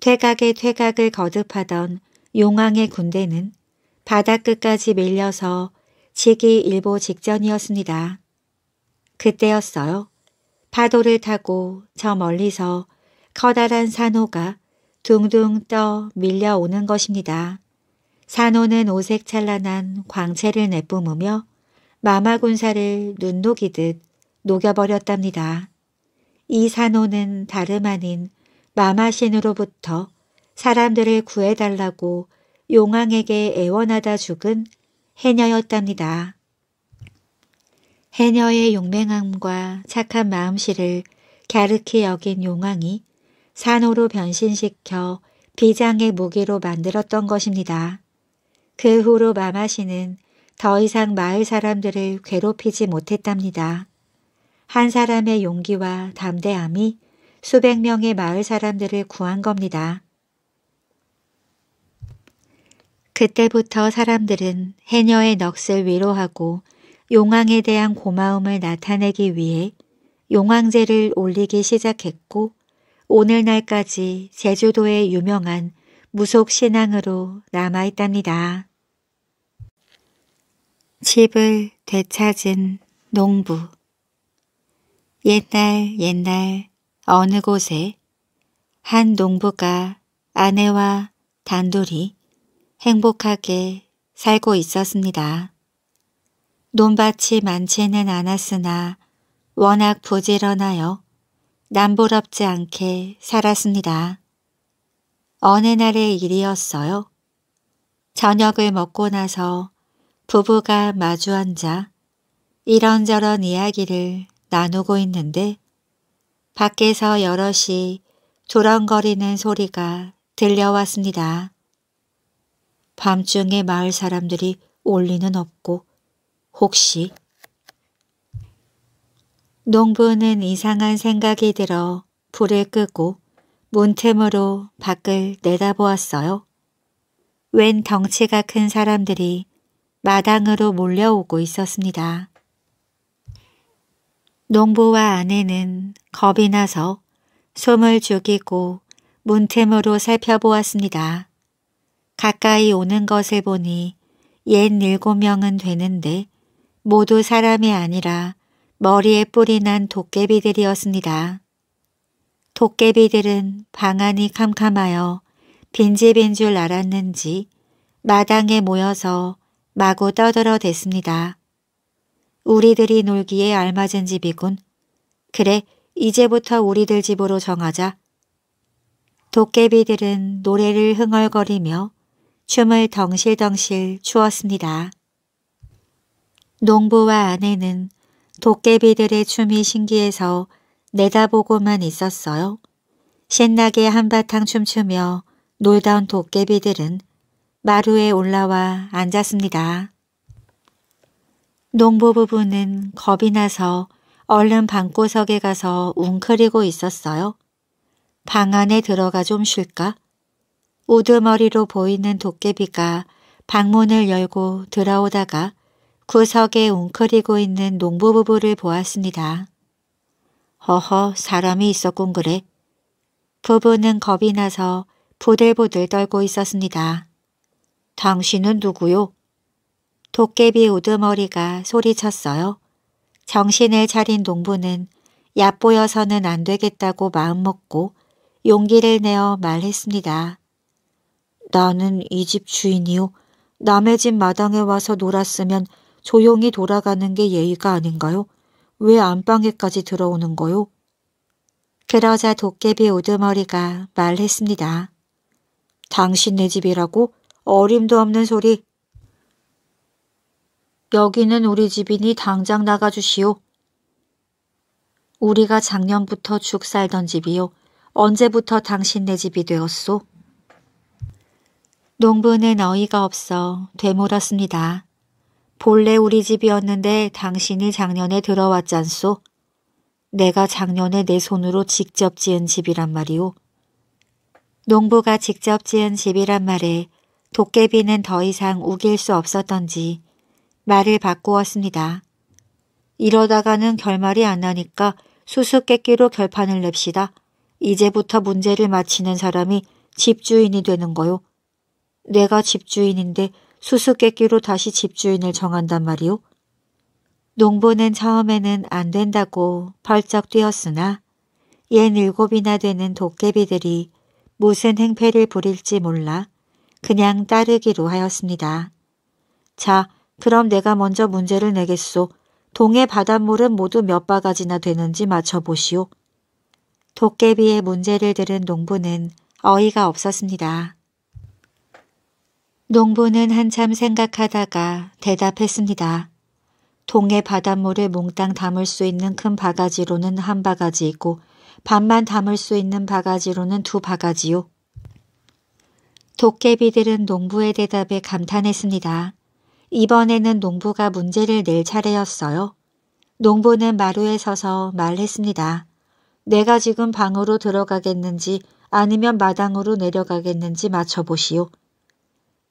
퇴각에 퇴각을 거듭하던 용왕의 군대는 바닥끝까지 밀려서 지기 일보 직전이었습니다. 그때였어요. 파도를 타고 저 멀리서 커다란 산호가 둥둥 떠 밀려오는 것입니다. 산호는 오색 찬란한 광채를 내뿜으며 마마군사를 눈 녹이듯 녹여버렸답니다. 이 산호는 다름 아닌 마마신으로부터 사람들을 구해달라고 용왕에게 애원하다 죽은 해녀였답니다. 해녀의 용맹함과 착한 마음씨를 갸륵히 여긴 용왕이 산호로 변신시켜 비장의 무기로 만들었던 것입니다. 그 후로 마마씨는 더 이상 마을 사람들을 괴롭히지 못했답니다. 한 사람의 용기와 담대함이 수백 명의 마을 사람들을 구한 겁니다. 그때부터 사람들은 해녀의 넋을 위로하고 용왕에 대한 고마움을 나타내기 위해 용왕제를 올리기 시작했고 오늘날까지 제주도의 유명한 무속신앙으로 남아있답니다. 집을 되찾은 농부 옛날 옛날 어느 곳에 한 농부가 아내와 단둘이 행복하게 살고 있었습니다. 논밭이 많지는 않았으나 워낙 부지런하여 남부럽지 않게 살았습니다. 어느 날의 일이었어요. 저녁을 먹고 나서 부부가 마주 앉아 이런저런 이야기를 나누고 있는데 밖에서 여럿이 조렁거리는 소리가 들려왔습니다. 밤중에 마을 사람들이 올 리는 없고 혹시 농부는 이상한 생각이 들어 불을 끄고 문틈으로 밖을 내다보았어요. 웬 덩치가 큰 사람들이 마당으로 몰려오고 있었습니다. 농부와 아내는 겁이 나서 솜을 죽이고 문틈으로 살펴보았습니다. 가까이 오는 것을 보니 옛 일곱 명은 되는데 모두 사람이 아니라 머리에 뿔이 난 도깨비들이었습니다. 도깨비들은 방안이 캄캄하여 빈집인 줄 알았는지 마당에 모여서 마구 떠들어 댔습니다. 우리들이 놀기에 알맞은 집이군. 그래, 이제부터 우리들 집으로 정하자. 도깨비들은 노래를 흥얼거리며 춤을 덩실덩실 추었습니다. 농부와 아내는 도깨비들의 춤이 신기해서 내다보고만 있었어요. 신나게 한바탕 춤추며 놀던 도깨비들은 마루에 올라와 앉았습니다. 농부 부부는 겁이 나서 얼른 방구석에 가서 웅크리고 있었어요. 방 안에 들어가 좀 쉴까? 우두머리로 보이는 도깨비가 방문을 열고 들어오다가 구석에 웅크리고 있는 농부 부부를 보았습니다. 허허 사람이 있었군 그래. 부부는 겁이 나서 보들보들 떨고 있었습니다. 당신은 누구요? 도깨비 우두머리가 소리쳤어요. 정신을 차린 농부는 얕보여서는 안 되겠다고 마음먹고 용기를 내어 말했습니다. 나는 이 집 주인이요. 남의 집 마당에 와서 놀았으면 조용히 돌아가는 게 예의가 아닌가요? 왜 안방에까지 들어오는 거요? 그러자 도깨비 우두머리가 말했습니다. 당신네 집이라고? 어림도 없는 소리. 여기는 우리 집이니 당장 나가주시오. 우리가 작년부터 죽 살던 집이요. 언제부터 당신네 집이 되었소? 농부는 어이가 없어 되물었습니다. 본래 우리 집이었는데 당신이 작년에 들어왔잖소. 내가 작년에 내 손으로 직접 지은 집이란 말이오. 농부가 직접 지은 집이란 말에 도깨비는 더 이상 우길 수 없었던지 말을 바꾸었습니다. 이러다가는 결말이 안 나니까 수수께끼로 결판을 냅시다. 이제부터 문제를 맞히는 사람이 집주인이 되는 거요. 내가 집주인인데 수수께끼로 다시 집주인을 정한단 말이오. 농부는 처음에는 안 된다고 벌쩍 뛰었으나 옛 일곱이나 되는 도깨비들이 무슨 행패를 부릴지 몰라 그냥 따르기로 하였습니다. 자, 그럼 내가 먼저 문제를 내겠소. 동해 바닷물은 모두 몇 바가지나 되는지 맞춰보시오. 도깨비의 문제를 들은 농부는 어이가 없었습니다. 농부는 한참 생각하다가 대답했습니다. 동해 바닷물을 몽땅 담을 수 있는 큰 바가지로는 한 바가지이고 반만 담을 수 있는 바가지로는 두 바가지요. 도깨비들은 농부의 대답에 감탄했습니다. 이번에는 농부가 문제를 낼 차례였어요. 농부는 마루에 서서 말했습니다. 내가 지금 방으로 들어가겠는지 아니면 마당으로 내려가겠는지 맞춰보시오.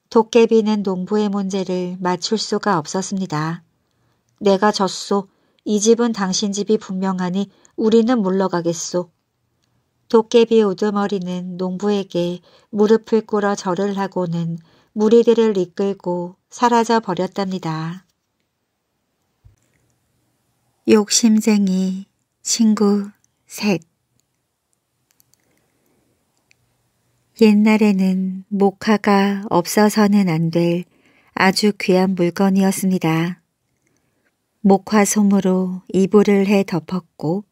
도깨비는 농부의 문제를 맞출 수가 없었습니다. 내가 졌소. 이 집은 당신 집이 분명하니 우리는 물러가겠소. 도깨비 우두머리는 농부에게 무릎을 꿇어 절을 하고는 무리들을 이끌고 사라져 버렸답니다. 욕심쟁이 친구 셋 옛날에는 목화가 없어서는 안 될 아주 귀한 물건이었습니다. 목화솜으로 이불을 해 덮었고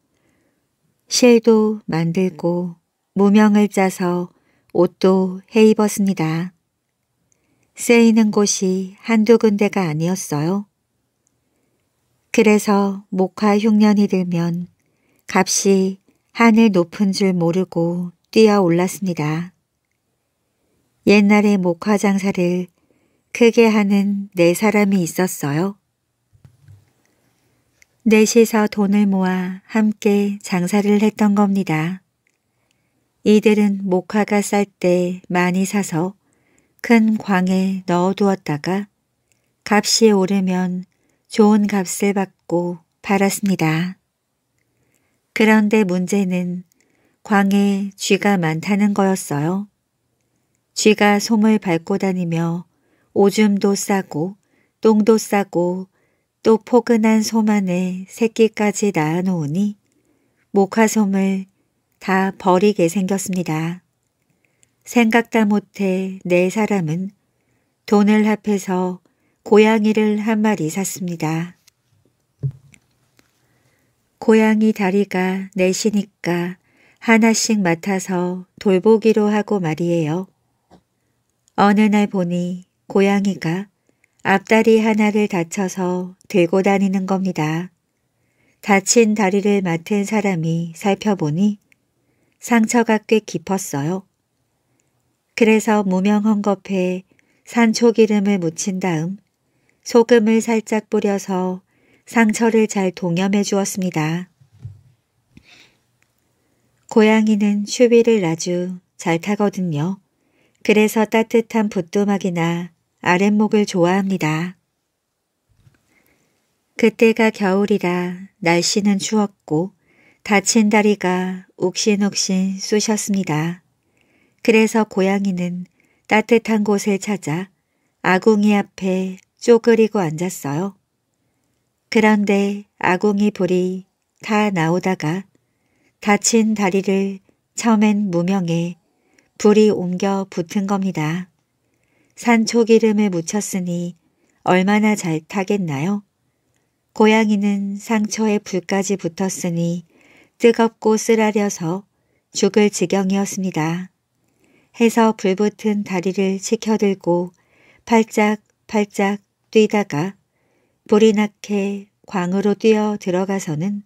실도 만들고 무명을 짜서 옷도 해 입었습니다. 쓰이는 곳이 한두 군데가 아니었어요. 그래서 목화 흉년이 들면 값이 하늘 높은 줄 모르고 뛰어올랐습니다. 옛날에 목화 장사를 크게 하는 네 사람이 있었어요. 넷이서 돈을 모아 함께 장사를 했던 겁니다. 이들은 목화가 쌀 때 많이 사서 큰 광에 넣어두었다가 값이 오르면 좋은 값을 받고 팔았습니다. 그런데 문제는 광에 쥐가 많다는 거였어요. 쥐가 솜을 밟고 다니며 오줌도 싸고 똥도 싸고 또 포근한 솜 안에 새끼까지 낳아놓으니 목화솜을 다 버리게 생겼습니다. 생각다 못해 네 사람은 돈을 합해서 고양이를 한 마리 샀습니다. 고양이 다리가 넷이니까 하나씩 맡아서 돌보기로 하고 말이에요. 어느 날 보니 고양이가 앞다리 하나를 다쳐서 들고 다니는 겁니다. 다친 다리를 맡은 사람이 살펴보니 상처가 꽤 깊었어요. 그래서 무명 헝겊에 산초기름을 묻힌 다음 소금을 살짝 뿌려서 상처를 잘 동염해 주었습니다. 고양이는 슈비를 아주 잘 타거든요. 그래서 따뜻한 붓도막이나 아랫목을 좋아합니다. 그때가 겨울이라 날씨는 추웠고 다친 다리가 욱신욱신 쑤셨습니다. 그래서 고양이는 따뜻한 곳을 찾아 아궁이 앞에 쪼그리고 앉았어요. 그런데 아궁이 불이 다 나오다가 다친 다리를 처음엔 무명에 불이 옮겨 붙은 겁니다. 산초기름에 묻혔으니 얼마나 잘 타겠나요? 고양이는 상처에 불까지 붙었으니 뜨겁고 쓰라려서 죽을 지경이었습니다. 해서 불붙은 다리를 치켜들고 팔짝팔짝 뛰다가 불이 나게 광으로 뛰어 들어가서는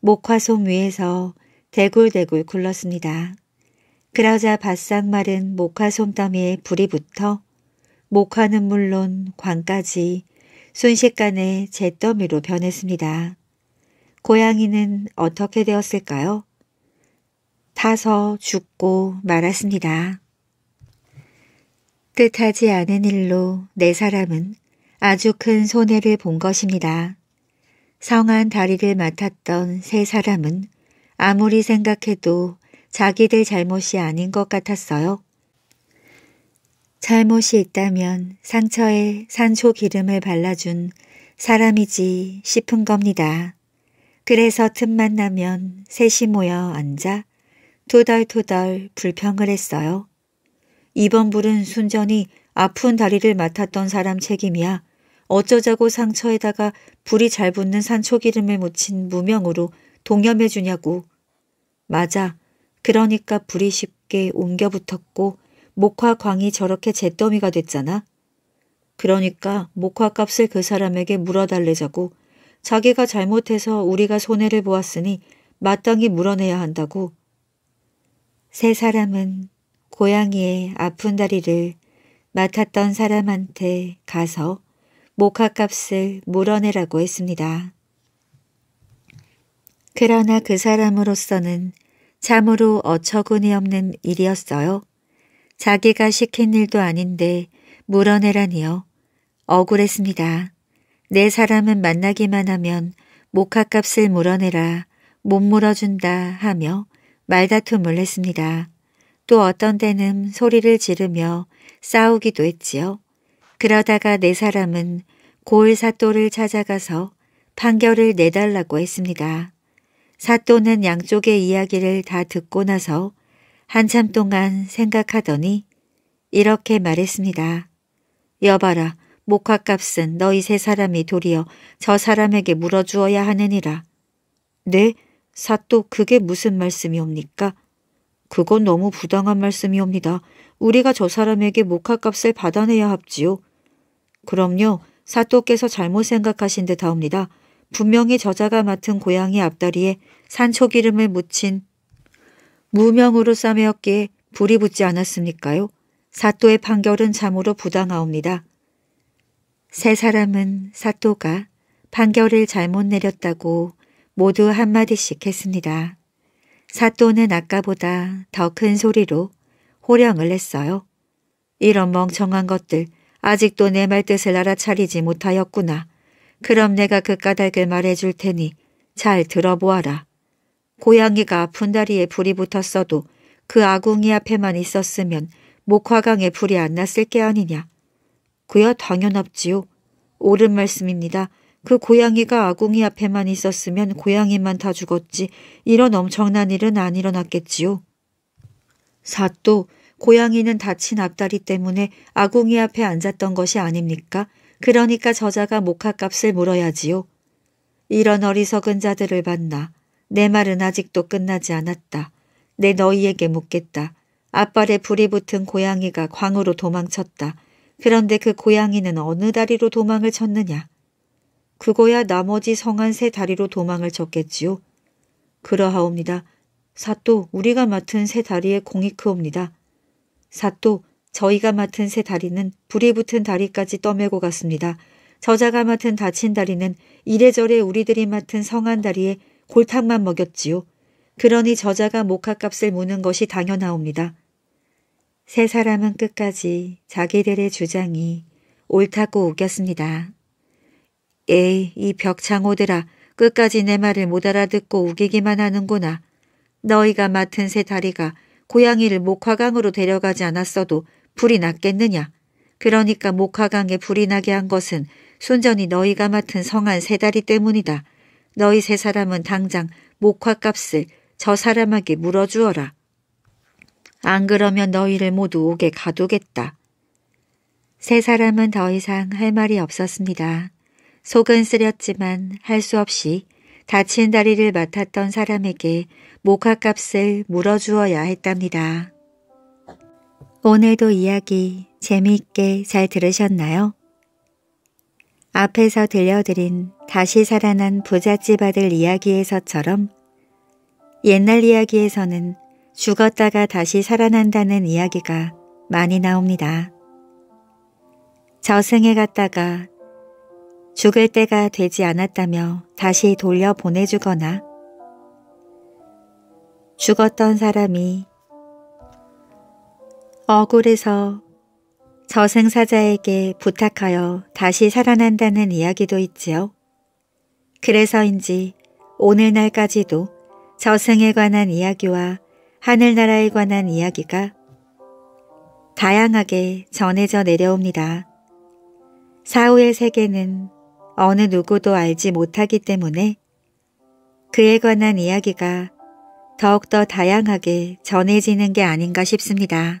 목화솜 위에서 대굴대굴 굴렀습니다. 그러자 바싹 마른 목화 솜더미에 불이 붙어 목화는 물론 광까지 순식간에 잿더미로 변했습니다. 고양이는 어떻게 되었을까요? 타서 죽고 말았습니다. 뜻하지 않은 일로 네 사람은 아주 큰 손해를 본 것입니다. 성한 다리를 맡았던 세 사람은 아무리 생각해도 자기들 잘못이 아닌 것 같았어요. 잘못이 있다면 상처에 산초 기름을 발라준 사람이지 싶은 겁니다. 그래서 틈만 나면 셋이 모여 앉아 토덜토덜 불평을 했어요. 이번 불은 순전히 아픈 다리를 맡았던 사람 책임이야. 어쩌자고 상처에다가 불이 잘 붙는 산초기름을 묻힌 무명으로 동염해 주냐고. 맞아. 그러니까 불이 쉽게 옮겨 붙었고 목화광이 저렇게 잿더미가 됐잖아. 그러니까 목화값을 그 사람에게 물어달래자고 자기가 잘못해서 우리가 손해를 보았으니 마땅히 물어내야 한다고. 세 사람은 고양이의 아픈 다리를 맡았던 사람한테 가서 목화값을 물어내라고 했습니다. 그러나 그 사람으로서는 참으로 어처구니 없는 일이었어요. 자기가 시킨 일도 아닌데 물어내라니요. 억울했습니다. 내 사람은 만나기만 하면 목화값을 물어내라, 못 물어준다 하며 말다툼을 했습니다. 또 어떤 때는 소리를 지르며 싸우기도 했지요. 그러다가 내 사람은 고을 사또를 찾아가서 판결을 내달라고 했습니다. 사또는 양쪽의 이야기를 다 듣고 나서 한참 동안 생각하더니 이렇게 말했습니다. 여봐라, 목화값은 너희 세 사람이 도리어 저 사람에게 물어주어야 하느니라. 네, 사또 그게 무슨 말씀이옵니까? 그건 너무 부당한 말씀이옵니다. 우리가 저 사람에게 목화값을 받아내야 합지요. 그럼요, 사또께서 잘못 생각하신 듯하옵니다. 분명히 저자가 맡은 고양이 앞다리에 산초기름을 묻힌 무명으로 싸매었기에 불이 붙지 않았습니까요? 사또의 판결은 참으로 부당하옵니다. 세 사람은 사또가 판결을 잘못 내렸다고 모두 한마디씩 했습니다. 사또는 아까보다 더 큰 소리로 호령을 했어요. 이런 멍청한 것들 아직도 내 말뜻을 알아차리지 못하였구나. 그럼 내가 그 까닭을 말해줄 테니 잘 들어보아라. 고양이가 아픈 다리에 불이 붙었어도 그 아궁이 앞에만 있었으면 목화강에 불이 안 났을 게 아니냐. 그야 당연없지요. 옳은 말씀입니다. 그 고양이가 아궁이 앞에만 있었으면 고양이만 다 죽었지 이런 엄청난 일은 안 일어났겠지요. 사또 고양이는 다친 앞다리 때문에 아궁이 앞에 앉았던 것이 아닙니까? 그러니까 저자가 목화값을 물어야지요. 이런 어리석은 자들을 봤나내 말은 아직도 끝나지 않았다. 내 너희에게 묻겠다. 앞발에 불이 붙은 고양이가 광으로 도망쳤다. 그런데 그 고양이는 어느 다리로 도망을 쳤느냐? 그거야 나머지 성한 세 다리로 도망을 쳤겠지요. 그러하옵니다. 사또 우리가 맡은 세 다리의 공이 크옵니다. 사또 저희가 맡은 세 다리는 불이 붙은 다리까지 떠매고 갔습니다. 저자가 맡은 다친 다리는 이래저래 우리들이 맡은 성한 다리에 골탕만 먹였지요. 그러니 저자가 목화값을 무는 것이 당연하옵니다. 세 사람은 끝까지 자기들의 주장이 옳다고 우겼습니다. 에이, 이 벽창호들아, 끝까지 내 말을 못 알아듣고 우기기만 하는구나. 너희가 맡은 새 다리가 고양이를 목화강으로 데려가지 않았어도 불이 났겠느냐. 그러니까 목화강에 불이 나게 한 것은 순전히 너희가 맡은 성한 세 다리 때문이다. 너희 세 사람은 당장 목화값을 저 사람에게 물어주어라. 안 그러면 너희를 모두 옥에 가두겠다. 세 사람은 더 이상 할 말이 없었습니다. 속은 쓰렸지만 할 수 없이 다친 다리를 맡았던 사람에게 목화값을 물어주어야 했답니다. 오늘도 이야기 재미있게 잘 들으셨나요? 앞에서 들려드린 다시 살아난 부잣집 아들 이야기에서처럼 옛날 이야기에서는 죽었다가 다시 살아난다는 이야기가 많이 나옵니다. 저승에 갔다가 죽을 때가 되지 않았다며 다시 돌려 보내주거나 죽었던 사람이 억울해서 저승사자에게 부탁하여 다시 살아난다는 이야기도 있지요. 그래서인지 오늘날까지도 저승에 관한 이야기와 하늘나라에 관한 이야기가 다양하게 전해져 내려옵니다. 사후의 세계는 어느 누구도 알지 못하기 때문에 그에 관한 이야기가 더욱더 다양하게 전해지는 게 아닌가 싶습니다.